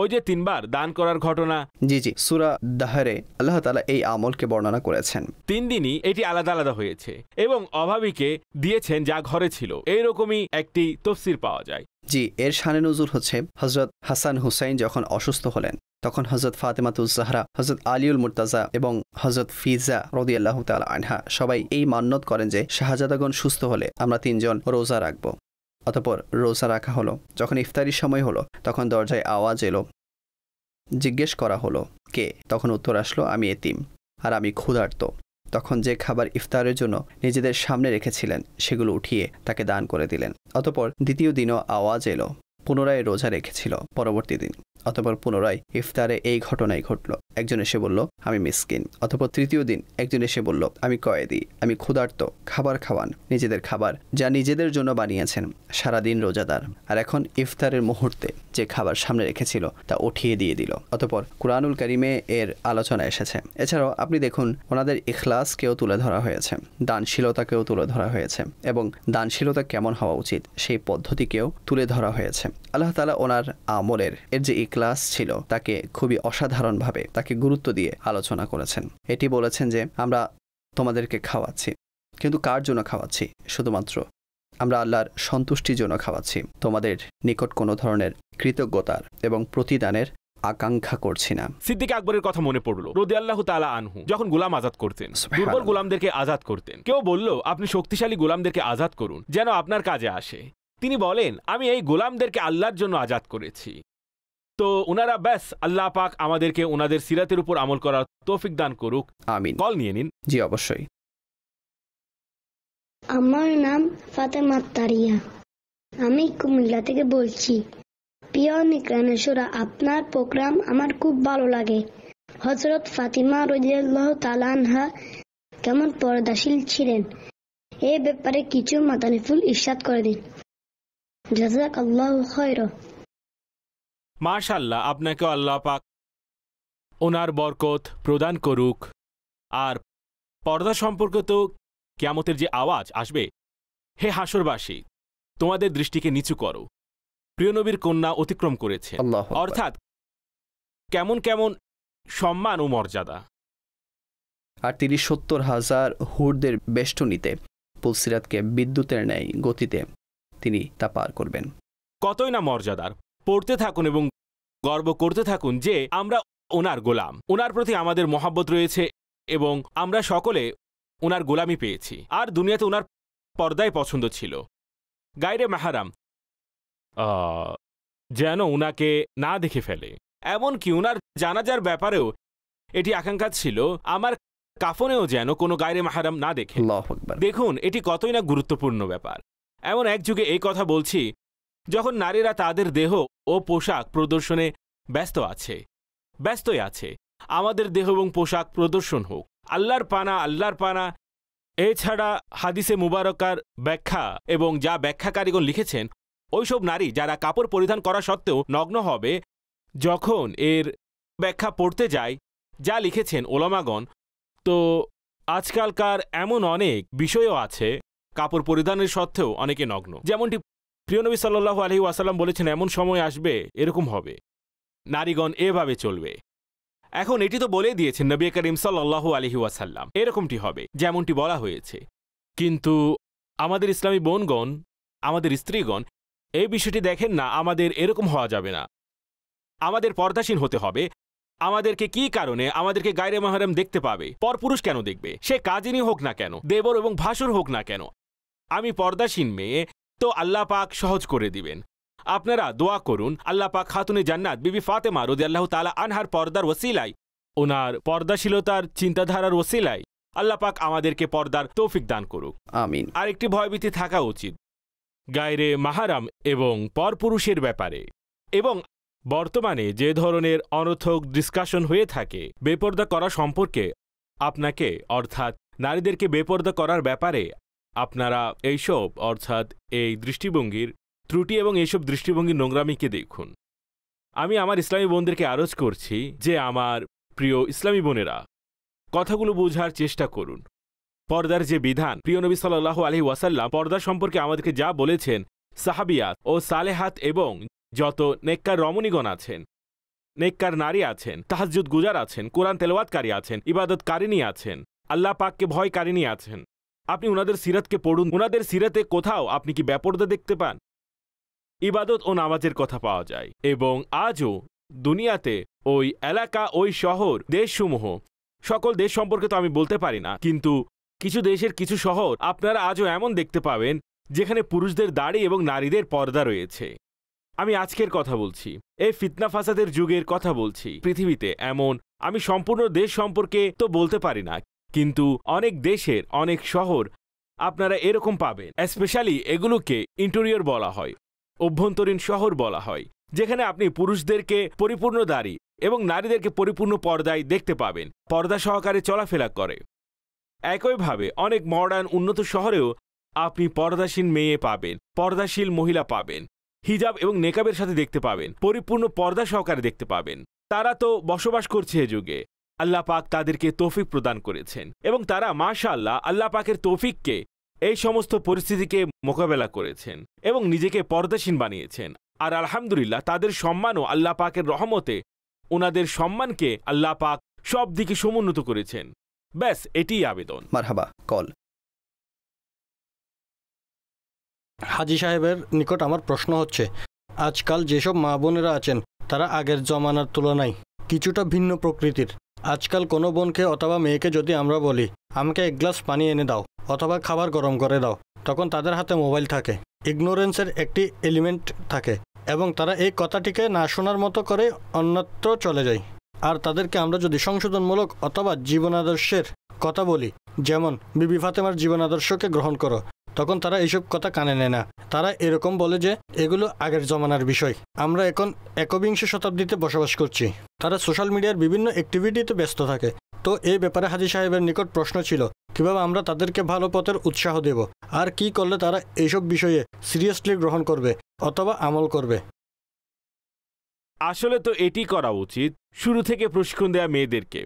[SPEAKER 2] ওই যে তিনবার দান করার ঘটনা
[SPEAKER 1] জি জি সুরা দাহারে আল্লাহ তালা এই আমলকে বর্ণনা করেছেন
[SPEAKER 2] তিন দিনই এটি আলাদা আলাদা হয়েছে এবং অভাবীকে দিয়েছেন যা ঘরে ছিল এইরকমই একটি তফসির পাওয়া যায়
[SPEAKER 1] জি এর সানে নজুর হচ্ছে হজরত হাসান হুসাইন যখন অসুস্থ হলেন তখন হজরত ফাতেমাতুজাহরা হজরত আলিউল মুরতাজা এবং হজরত ফিজা রদি আল্লাহ তাল আনহা সবাই এই মান্যত করেন যে শাহজাদাগণ সুস্থ হলে আমরা তিনজন রোজা রাখবো অতপর রোজা রাখা হলো যখন ইফতারির সময় হলো তখন দরজায় আওয়াজ এলো জিজ্ঞেস করা হলো কে তখন উত্তর আসলো আমি এতিম আর আমি ক্ষুধার্ত তখন যে খাবার ইফতারের জন্য নিজেদের সামনে রেখেছিলেন সেগুলো উঠিয়ে তাকে দান করে দিলেন অতপর দ্বিতীয় দিনও আওয়াজ এলো পুনরায় রোজা রেখেছিল পরবর্তী দিন অতপর পুনরায় ইফতারে এই ঘটনাই ঘটল একজন এসে বলল আমি মিসকিন অতপর তৃতীয় দিন একজন এসে বলল আমি কয়েদি আমি ক্ষুধার্ত খাবার খাওয়ান নিজেদের খাবার যা নিজেদের জন্য বানিয়েছেন সারাদিন রোজাদার আর এখন ইফতারের মুহূর্তে যে খাবার সামনে রেখেছিল তা উঠিয়ে দিয়ে দিল অতপর কোরআনুল করিমে এর আলোচনা এসেছে এছাড়াও আপনি দেখুন ওনাদের ইখলাসকেও তুলে ধরা হয়েছে দানশীলতাকেও তুলে ধরা হয়েছে এবং দানশীলতা কেমন হওয়া উচিত সেই পদ্ধতিকেও তুলে ধরা হয়েছে আল্লাহ তালা ওনার আমলের এর যে ইক ক্লাস ছিল তাকে খুবই অসাধারণভাবে তাকে গুরুত্ব দিয়ে আলোচনা করেছেন এটি বলেছেন যে আমরা তোমাদেরকে খাওয়াচ্ছি কিন্তু কার জন্য খাওয়াচ্ছি শুধুমাত্র আমরা আল্লাহর সন্তুষ্টির জন্য খাওয়াচ্ছি তোমাদের নিকট কোনো ধরনের কৃতজ্ঞতার এবং প্রতিদানের আকাঙ্ক্ষা করছি না
[SPEAKER 2] সিদ্দিক আকবরের কথা মনে পড়লো রোদি আল্লাহ তালা আনহু যখন গোলাম আজাদ করতেন দুর্বল গোলামদেরকে আজাদ করতেন কেউ বলল আপনি শক্তিশালী গোলামদেরকে আজাদ করুন যেন আপনার কাজে আসে তিনি বলেন আমি এই গোলামদেরকে আল্লাহর জন্য আজাদ করেছি তো ওনারা ব্যাস আল্লাহ পাক আমাদেরকে ওনাদের সিরাতের উপর আমল করার তৌফিক দান করুক আমিন কল নিয়ে নিন
[SPEAKER 1] জি অবশ্যই
[SPEAKER 3] আমার নাম ফাতেমা তারিয়া আমি কুমিল্লা থেকে বলছি প্রিয় নিকানেশ্বরা আপনার প্রোগ্রাম আমার খুব ভালো লাগে হজরত ফাতিমা রজিয়াল্লাহ তালানহা কেমন পর্দাশীল ছিলেন এ ব্যাপারে কিছু মাতানিফুল ইস্বাদ করে দিন জাজাক আল্লাহ
[SPEAKER 2] মাশাল্লাহ আপনাকে আল্লাহ পাক ওনার বরকত প্রদান করুক আর পর্দা তো ক্যামতের যে আওয়াজ আসবে হে হাসরবাসী তোমাদের দৃষ্টিকে নিচু করো প্রিয়নবীর কন্যা অতিক্রম করেছে অর্থাৎ কেমন কেমন সম্মান ও মর্যাদা আর তিনি সত্তর
[SPEAKER 1] হাজার হুডদের বেষ্টনীতে পুলসিরাতকে বিদ্যুতের ন্যায় গতিতে তিনি তা পার করবেন
[SPEAKER 2] কতই না মর্যাদার পড়তে থাকুন এবং গর্ব করতে থাকুন যে আমরা ওনার গোলাম ওনার প্রতি আমাদের মহাব্বত রয়েছে এবং আমরা সকলে ওনার গোলামি পেয়েছি আর দুনিয়াতে ওনার পর্দায় পছন্দ ছিল গাইরে মাহারাম যেন ওনাকে না দেখে ফেলে এমনকি ওনার জানাজার ব্যাপারেও এটি আকাঙ্ক্ষা ছিল আমার কাফনেও যেন কোনো গাইরে মাহারাম না দেখে দেখুন এটি কতই না গুরুত্বপূর্ণ ব্যাপার এমন এক যুগে এই কথা বলছি যখন নারীরা তাদের দেহ ও পোশাক প্রদর্শনে ব্যস্ত আছে ব্যস্তই আছে আমাদের দেহ এবং পোশাক প্রদর্শন হোক আল্লাহর পানা আল্লাহর পানা এছাড়া হাদিসে মুবারকার ব্যাখ্যা এবং যা ব্যাখ্যাকারীগণ লিখেছেন ওইসব নারী যারা কাপড় পরিধান করা সত্ত্বেও নগ্ন হবে যখন এর ব্যাখ্যা পড়তে যায় যা লিখেছেন ওলামাগণ তো আজকালকার এমন অনেক বিষয়ও আছে কাপড় পরিধানের সত্ত্বেও অনেকে নগ্ন যেমনটি প্রিয়নবী সাল্লু আলহি ওয়াসাল্লাম বলেছেন এমন সময় আসবে এরকম হবে নারীগণ এভাবে চলবে এখন এটি তো বলেই দিয়েছেন নবী করিম সাল্লাহ আলহি ওয়াসাল্লাম এরকমটি হবে যেমনটি বলা হয়েছে কিন্তু আমাদের ইসলামী বোনগণ আমাদের স্ত্রীগণ এই বিষয়টি দেখেন না আমাদের এরকম হওয়া যাবে না আমাদের পর্দাসীন হতে হবে আমাদেরকে কি কারণে আমাদেরকে গায়রে মাহারাম দেখতে পাবে পরপুরুষ কেন দেখবে সে কাজিনী হোক না কেন দেবর এবং ভাসুর হোক না কেন আমি পর্দাসীন মেয়ে তো আল্লাহ পাক সহজ করে দিবেন আপনারা দোয়া করুন আল্লাহ পাক খাতুনে জান্নাত বিবি ফাতেমা রদি আল্লাহ তালা আনহার পর্দার ওসিলায় ওনার পর্দাশীলতার চিন্তাধারার ওসিলায় আল্লাহ পাক আমাদেরকে পর্দার তৌফিক দান করুক আমিন আরেকটি ভয়ভীতি থাকা উচিত গায়রে মাহারাম এবং পরপুরুষের ব্যাপারে এবং বর্তমানে যে ধরনের অনর্থক ডিসকাশন হয়ে থাকে বেপর্দা করা সম্পর্কে আপনাকে অর্থাৎ নারীদেরকে বেপর্দা করার ব্যাপারে আপনারা এইসব অর্থাৎ এই দৃষ্টিভঙ্গির ত্রুটি এবং এইসব দৃষ্টিভঙ্গির নোংরামিকে দেখুন আমি আমার ইসলামী বোনদেরকে আরজ করছি যে আমার প্রিয় ইসলামী বোনেরা কথাগুলো বোঝার চেষ্টা করুন পর্দার যে বিধান প্রিয় নবী সাল্লাহ আলি ওয়াসাল্লাম পর্দা সম্পর্কে আমাদেরকে যা বলেছেন সাহাবিয়াত ও সালেহাত এবং যত নেককার রমণীগণ আছেন নেককার নারী আছেন তাহাজুদ গুজার আছেন কোরআন তেলওয়াতকারী আছেন ইবাদতকারিনী আছেন আল্লাহ পাককে ভয়কারিনী আছেন আপনি ওনাদের সিরাতকে পড়ুন ওনাদের সিরাতে কোথাও আপনি কি ব্যাপরদা দেখতে পান ইবাদত ও নামাজের কথা পাওয়া যায় এবং আজও দুনিয়াতে ওই এলাকা ওই শহর দেশসমূহ সকল দেশ সম্পর্কে তো আমি বলতে পারি না কিন্তু কিছু দেশের কিছু শহর আপনারা আজও এমন দেখতে পাবেন যেখানে পুরুষদের দাড়ি এবং নারীদের পর্দা রয়েছে আমি আজকের কথা বলছি এই ফিতনা ফাসাদের যুগের কথা বলছি পৃথিবীতে এমন আমি সম্পূর্ণ দেশ সম্পর্কে তো বলতে পারি না কিন্তু অনেক দেশের অনেক শহর আপনারা এরকম পাবেন স্পেশালি এগুলোকে ইন্টেরিয়র বলা হয় অভ্যন্তরীণ শহর বলা হয় যেখানে আপনি পুরুষদেরকে পরিপূর্ণ দাড়ি এবং নারীদেরকে পরিপূর্ণ পর্দায় দেখতে পাবেন পর্দা সহকারে চলাফেরা করে একইভাবে অনেক মডার্ন উন্নত শহরেও আপনি পর্দাসীন মেয়ে পাবেন পর্দাশীল মহিলা পাবেন হিজাব এবং নেকাবের সাথে দেখতে পাবেন পরিপূর্ণ পর্দা সহকারে দেখতে পাবেন তারা তো বসবাস করছে এ যুগে আল্লাহ পাক তাদেরকে তৌফিক প্রদান করেছেন এবং তারা মাশা আল্লাহ আল্লাহ পাকের তৌফিককে এই সমস্ত পরিস্থিতিকে মোকাবেলা করেছেন এবং নিজেকে পর্দাসীন বানিয়েছেন আর আলহামদুলিল্লাহ তাদের সম্মানও আল্লাহ পাকের রহমতে ওনাদের সম্মানকে আল্লাহ পাক সব দিকে সমুন্নত করেছেন ব্যাস এটি আবেদন
[SPEAKER 1] মারহাবা কল হাজি সাহেবের
[SPEAKER 3] নিকট আমার প্রশ্ন হচ্ছে আজকাল যেসব মা বোনেরা আছেন তারা আগের জমানার তুলনায় কিছুটা ভিন্ন প্রকৃতির আজকাল কোনো বোনকে অথবা মেয়েকে যদি আমরা বলি আমাকে এক গ্লাস পানি এনে দাও অথবা খাবার গরম করে দাও তখন তাদের হাতে মোবাইল থাকে ইগনোরেন্সের একটি এলিমেন্ট থাকে এবং তারা এই কথাটিকে না শোনার মতো করে অন্যত্র চলে যায় আর তাদেরকে আমরা যদি সংশোধনমূলক অথবা জীবনাদর্শের কথা বলি যেমন বিবি ফাতেমার জীবনাদর্শকে গ্রহণ করো তখন তারা এইসব কথা কানে নেয় না তারা এরকম বলে যে এগুলো আগের জমানার বিষয় আমরা এখন একবিংশ শতাব্দীতে বসবাস করছি তারা সোশ্যাল মিডিয়ার বিভিন্ন অ্যাক্টিভিটিতে ব্যস্ত থাকে তো এই ব্যাপারে হাজি সাহেবের নিকট প্রশ্ন ছিল কিভাবে আমরা তাদেরকে ভালো পথের উৎসাহ দেব আর কি করলে তারা এইসব বিষয়ে সিরিয়াসলি গ্রহণ করবে অথবা আমল করবে
[SPEAKER 2] আসলে তো এটি করা উচিত শুরু থেকে প্রশিক্ষণ দেয়া মেয়েদেরকে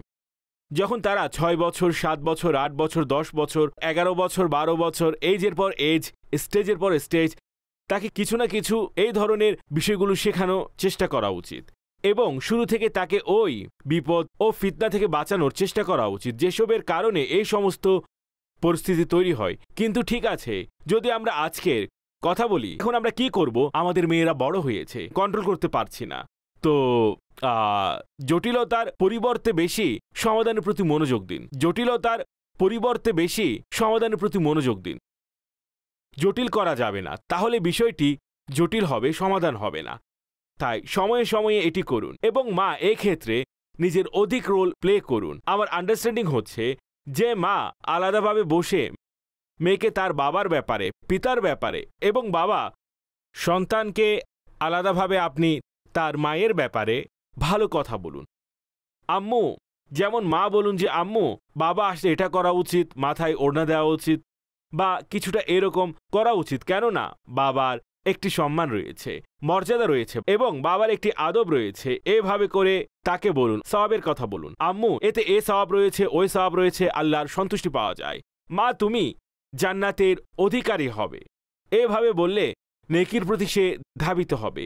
[SPEAKER 2] যখন তারা ছয় বছর সাত বছর আট বছর দশ বছর এগারো বছর বারো বছর এজের পর এজ স্টেজের পর স্টেজ তাকে কিছু না কিছু এই ধরনের বিষয়গুলো শেখানো চেষ্টা করা উচিত এবং শুরু থেকে তাকে ওই বিপদ ও ফিতনা থেকে বাঁচানোর চেষ্টা করা উচিত যেসবের কারণে এই সমস্ত পরিস্থিতি তৈরি হয় কিন্তু ঠিক আছে যদি আমরা আজকের কথা বলি এখন আমরা কি করব আমাদের মেয়েরা বড় হয়েছে কন্ট্রোল করতে পারছি না তো জটিলতার পরিবর্তে বেশি সমাধানের প্রতি মনোযোগ দিন জটিলতার পরিবর্তে বেশি সমাধানের প্রতি মনোযোগ দিন জটিল করা যাবে না তাহলে বিষয়টি জটিল হবে সমাধান হবে না তাই সময়ে সময়ে এটি করুন এবং মা ক্ষেত্রে নিজের অধিক রোল প্লে করুন আমার আন্ডারস্ট্যান্ডিং হচ্ছে যে মা আলাদাভাবে বসে মেয়েকে তার বাবার ব্যাপারে পিতার ব্যাপারে এবং বাবা সন্তানকে আলাদাভাবে আপনি তার মায়ের ব্যাপারে ভালো কথা বলুন আম্মু যেমন মা বলুন যে আম্মু বাবা আসলে এটা করা উচিত মাথায় ওড়না দেওয়া উচিত বা কিছুটা এরকম করা উচিত কেননা বাবার একটি সম্মান রয়েছে মর্যাদা রয়েছে এবং বাবার একটি আদব রয়েছে এভাবে করে তাকে বলুন সবাবের কথা বলুন আম্মু এতে এ সবাব রয়েছে ওই সবাব রয়েছে আল্লাহর সন্তুষ্টি পাওয়া যায় মা তুমি জান্নাতের অধিকারী হবে এভাবে বললে নেকির প্রতি সে ধাবিত হবে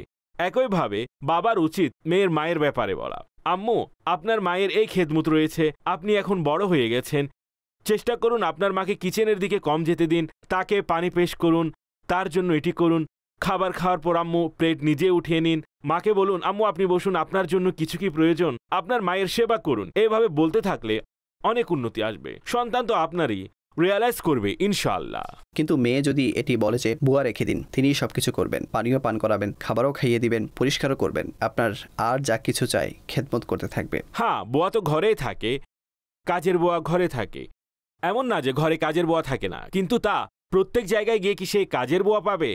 [SPEAKER 2] একইভাবে বাবার উচিত মেয়ের মায়ের ব্যাপারে বলা আম্মু আপনার মায়ের এই খেদমুত রয়েছে আপনি এখন বড় হয়ে গেছেন চেষ্টা করুন আপনার মাকে কিচেনের দিকে কম যেতে দিন তাকে পানি পেশ করুন তার জন্য এটি করুন খাবার খাওয়ার পর আম্মু প্লেট নিজে উঠিয়ে নিন মাকে বলুন আম্মু আপনি বসুন আপনার জন্য কিছু কি প্রয়োজন আপনার মায়ের সেবা করুন এভাবে বলতে থাকলে অনেক উন্নতি আসবে সন্তান তো আপনারই রিয়ালাইজ করবে ইনশাআল্লাহ কিন্তু মেয়ে যদি এটি বলে যে বুয়া রেখে দিন তিনি সব
[SPEAKER 1] কিছু করবেন পানীয় পান করাবেন খাবারও খাইয়ে দিবেন পরিষ্কারও করবেন আপনার আর যা কিছু চাই খেদমত করতে থাকবে
[SPEAKER 2] হ্যাঁ বুয়া তো ঘরেই থাকে কাজের বুয়া ঘরে থাকে এমন না যে ঘরে কাজের বুয়া থাকে না কিন্তু তা প্রত্যেক জায়গায় গিয়ে কি সে কাজের বুয়া পাবে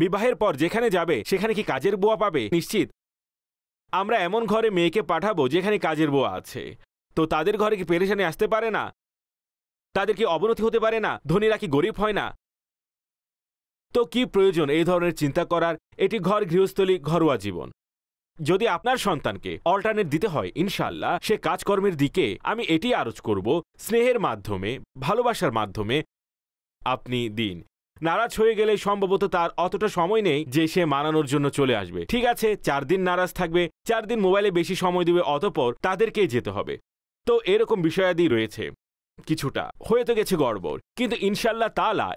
[SPEAKER 2] বিবাহের পর যেখানে যাবে সেখানে কি কাজের বুয়া পাবে নিশ্চিত আমরা এমন ঘরে মেয়েকে পাঠাবো যেখানে কাজের বুয়া আছে তো তাদের ঘরে কি পেরেশানি আসতে পারে না তাদের কি অবনতি হতে পারে না ধনীরা কি গরিব হয় না তো কি প্রয়োজন এই ধরনের চিন্তা করার এটি ঘর গৃহস্থলী ঘরোয়া জীবন যদি আপনার সন্তানকে অল্টারনেট দিতে হয় ইনশাল্লাহ সে কাজকর্মের দিকে আমি এটি আরজ করব স্নেহের মাধ্যমে ভালোবাসার মাধ্যমে আপনি দিন নারাজ হয়ে গেলে সম্ভবত তার অতটা সময় নেই যে সে মানানোর জন্য চলে আসবে ঠিক আছে চার দিন নারাজ থাকবে চার দিন মোবাইলে বেশি সময় দেবে অতপর তাদেরকেই যেতে হবে তো এরকম বিষয়াদি রয়েছে কিছুটা হয়ে তো গেছে গর্বর কিন্তু ইনশাল্লাহ তালা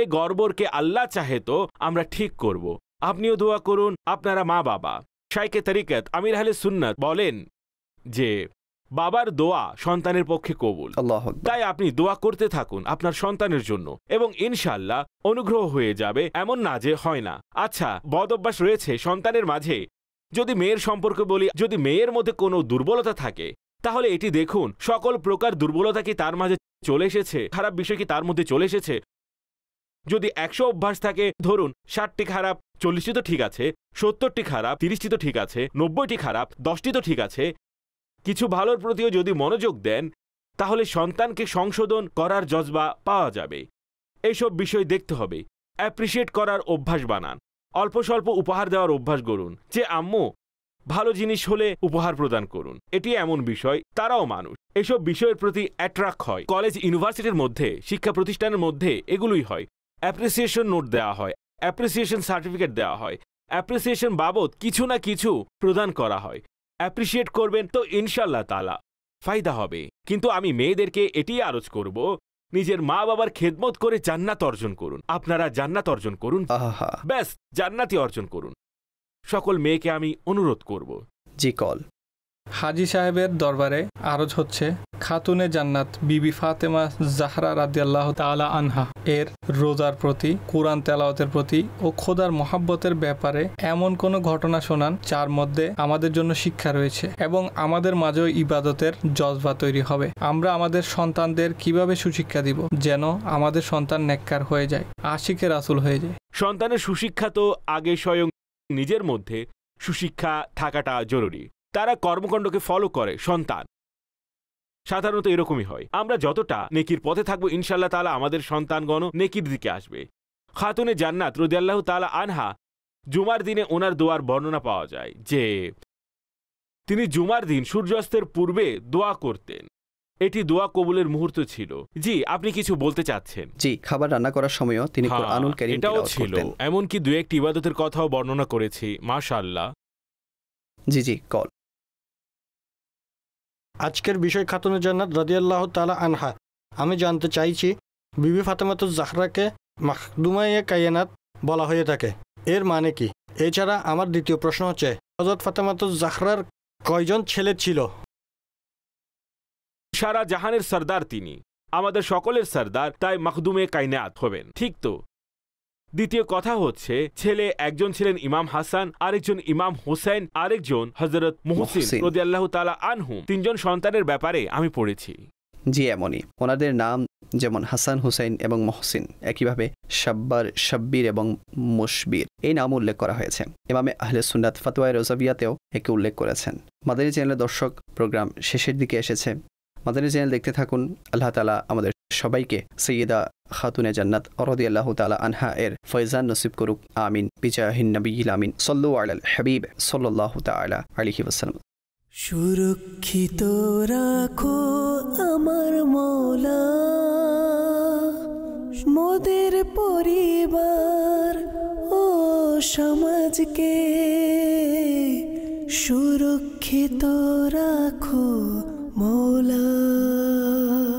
[SPEAKER 2] এ গর্বরকে আল্লাহ চাহে তো আমরা ঠিক করব। আপনিও দোয়া করুন আপনারা মা বাবা শাইকে তারিকাত আমির আহলে সুন্নাত বলেন যে বাবার দোয়া সন্তানের পক্ষে কবুল তাই আপনি দোয়া করতে থাকুন আপনার সন্তানের জন্য এবং ইনশাল্লাহ অনুগ্রহ হয়ে যাবে এমন না যে হয় না আচ্ছা বদ অভ্যাস রয়েছে সন্তানের মাঝে যদি মেয়ের সম্পর্কে বলি যদি মেয়ের মধ্যে কোনো দুর্বলতা থাকে তাহলে এটি দেখুন সকল প্রকার দুর্বলতা কি তার মাঝে চলে এসেছে খারাপ বিষয় কি তার মধ্যে চলে এসেছে যদি একশো অভ্যাস থাকে ধরুন ষাটটি খারাপ চল্লিশটি তো ঠিক আছে সত্তরটি খারাপ তিরিশটি তো ঠিক আছে নব্বইটি খারাপ দশটি তো ঠিক আছে কিছু ভালোর প্রতিও যদি মনোযোগ দেন তাহলে সন্তানকে সংশোধন করার জজবা পাওয়া যাবে এইসব বিষয় দেখতে হবে অ্যাপ্রিসিয়েট করার অভ্যাস বানান অল্প স্বল্প উপহার দেওয়ার অভ্যাস গড়ুন যে আম্মু ভালো জিনিস হলে উপহার প্রদান করুন এটি এমন বিষয় তারাও মানুষ এসব বিষয়ের প্রতি অ্যাট্রাক্ট হয় কলেজ ইউনিভার্সিটির মধ্যে শিক্ষা প্রতিষ্ঠানের মধ্যে এগুলোই হয় অ্যাপ্রিসিয়েশন নোট দেওয়া হয় অ্যাপ্রিসিয়েশন সার্টিফিকেট দেওয়া হয় অ্যাপ্রিসিয়েশন বাবদ কিছু না কিছু প্রদান করা হয় অ্যাপ্রিসিয়েট করবেন তো ইনশাল্লাহ তালা ফায়দা হবে কিন্তু আমি মেয়েদেরকে এটি আরজ করব নিজের মা বাবার খেদমত করে জান্নাত অর্জন করুন আপনারা জান্নাত অর্জন করুন ব্যাস জান্নাতি অর্জন করুন সকল মেয়েকে আমি অনুরোধ করব জি কল
[SPEAKER 3] হাজি সাহেবের দরবারে আরজ হচ্ছে খাতুনে জান্নাত বিবি ফাতেমা জাহরা আল্লাহ তালা আনহা এর রোজার প্রতি কোরআন তেলাওয়াতের প্রতি ও খোদার মোহাব্বতের ব্যাপারে এমন কোনো ঘটনা শোনান যার মধ্যে আমাদের জন্য শিক্ষা রয়েছে এবং আমাদের মাঝেও ইবাদতের জজবা তৈরি হবে আমরা আমাদের সন্তানদের কিভাবে সুশিক্ষা দিব যেন আমাদের সন্তান নেককার হয়ে যায়
[SPEAKER 2] আশিকের আসুল হয়ে যায় সন্তানের সুশিক্ষা তো আগে স্বয়ং নিজের মধ্যে সুশিক্ষা থাকাটা জরুরি তারা কর্মকাণ্ডকে ফলো করে সন্তান সাধারণত এরকমই হয় আমরা যতটা নেকির পথে থাকবো ইনশাল্লাহ তালা আমাদের সন্তানগণ নেকির দিকে আসবে খাতুনে জান্নাত রুদিয়াল্লাহ তালা আনহা জুমার দিনে ওনার দোয়ার বর্ণনা পাওয়া যায় যে তিনি জুমার দিন সূর্যাস্তের পূর্বে দোয়া করতেন এটি দোয়া কবুলের মুহূর্ত ছিল জি আপনি কিছু বলতে চাচ্ছেন
[SPEAKER 1] জি খাবার রান্না করার সময়ও তিনি হ্যাঁ, কোরআনুল কারীম এটাও ছিল
[SPEAKER 2] এমনকি দু একটি ইবাদতের কথাও বর্ণনা করেছি মাশাআল্লাহ জি জি কল
[SPEAKER 3] আজকের বিষয় খাতুনে জান্নাত রাদিয়াল্লাহ তাআলা আনহা আমি জানতে চাইছি বিবি ফাতেমাতুজ জাহরাকে মাখদুমাইয়ে কায়েনাত বলা হয়ে থাকে এর মানে কি এছাড়া আমার দ্বিতীয় প্রশ্ন হচ্ছে হজরত ফাতেমাতুজ জাহরার
[SPEAKER 2] কয়জন ছেলে ছিল সারা জাহানের সর্দার তিনি আমাদের সকলের সর্দার তাই মখদুমে কাইনাত হবেন ঠিক তো দ্বিতীয় কথা হচ্ছে ছেলে একজন ছিলেন ইমাম হাসান আরেকজন ইমাম হোসেন আরেকজন হজরত মুহসিন রদি আল্লাহ তালা আনহু তিনজন সন্তানের ব্যাপারে আমি পড়েছি
[SPEAKER 1] জি এমনই ওনাদের নাম যেমন হাসান হুসাইন এবং মহসিন একইভাবে সাব্বার সাব্বির এবং মুশবির এই নাম উল্লেখ করা হয়েছে এমামে আহলে সুন্নাত ফাতোয়া রোজাবিয়াতেও একে উল্লেখ করেছেন মাদারী চ্যানেলের দর্শক প্রোগ্রাম শেষের দিকে এসেছে মাদানী চ্যানেল দেখতে থাকুন আল্লাহ তালা আমাদের সবাইকে সৈয়দা খাতুনে জান্নাত অরদি আল্লাহ তালা আনহা এর ফৈজান নসিব করুক আমিন বিজাহিন নবীল আমিন সল্লু আল হাবিব সল্লাহ তালা আলিহি ওসালাম সুরক্ষিত রাখো আমার মৌলা মোদের পরিবার ও সমাজকে সুরক্ষিত
[SPEAKER 2] রাখো 没了。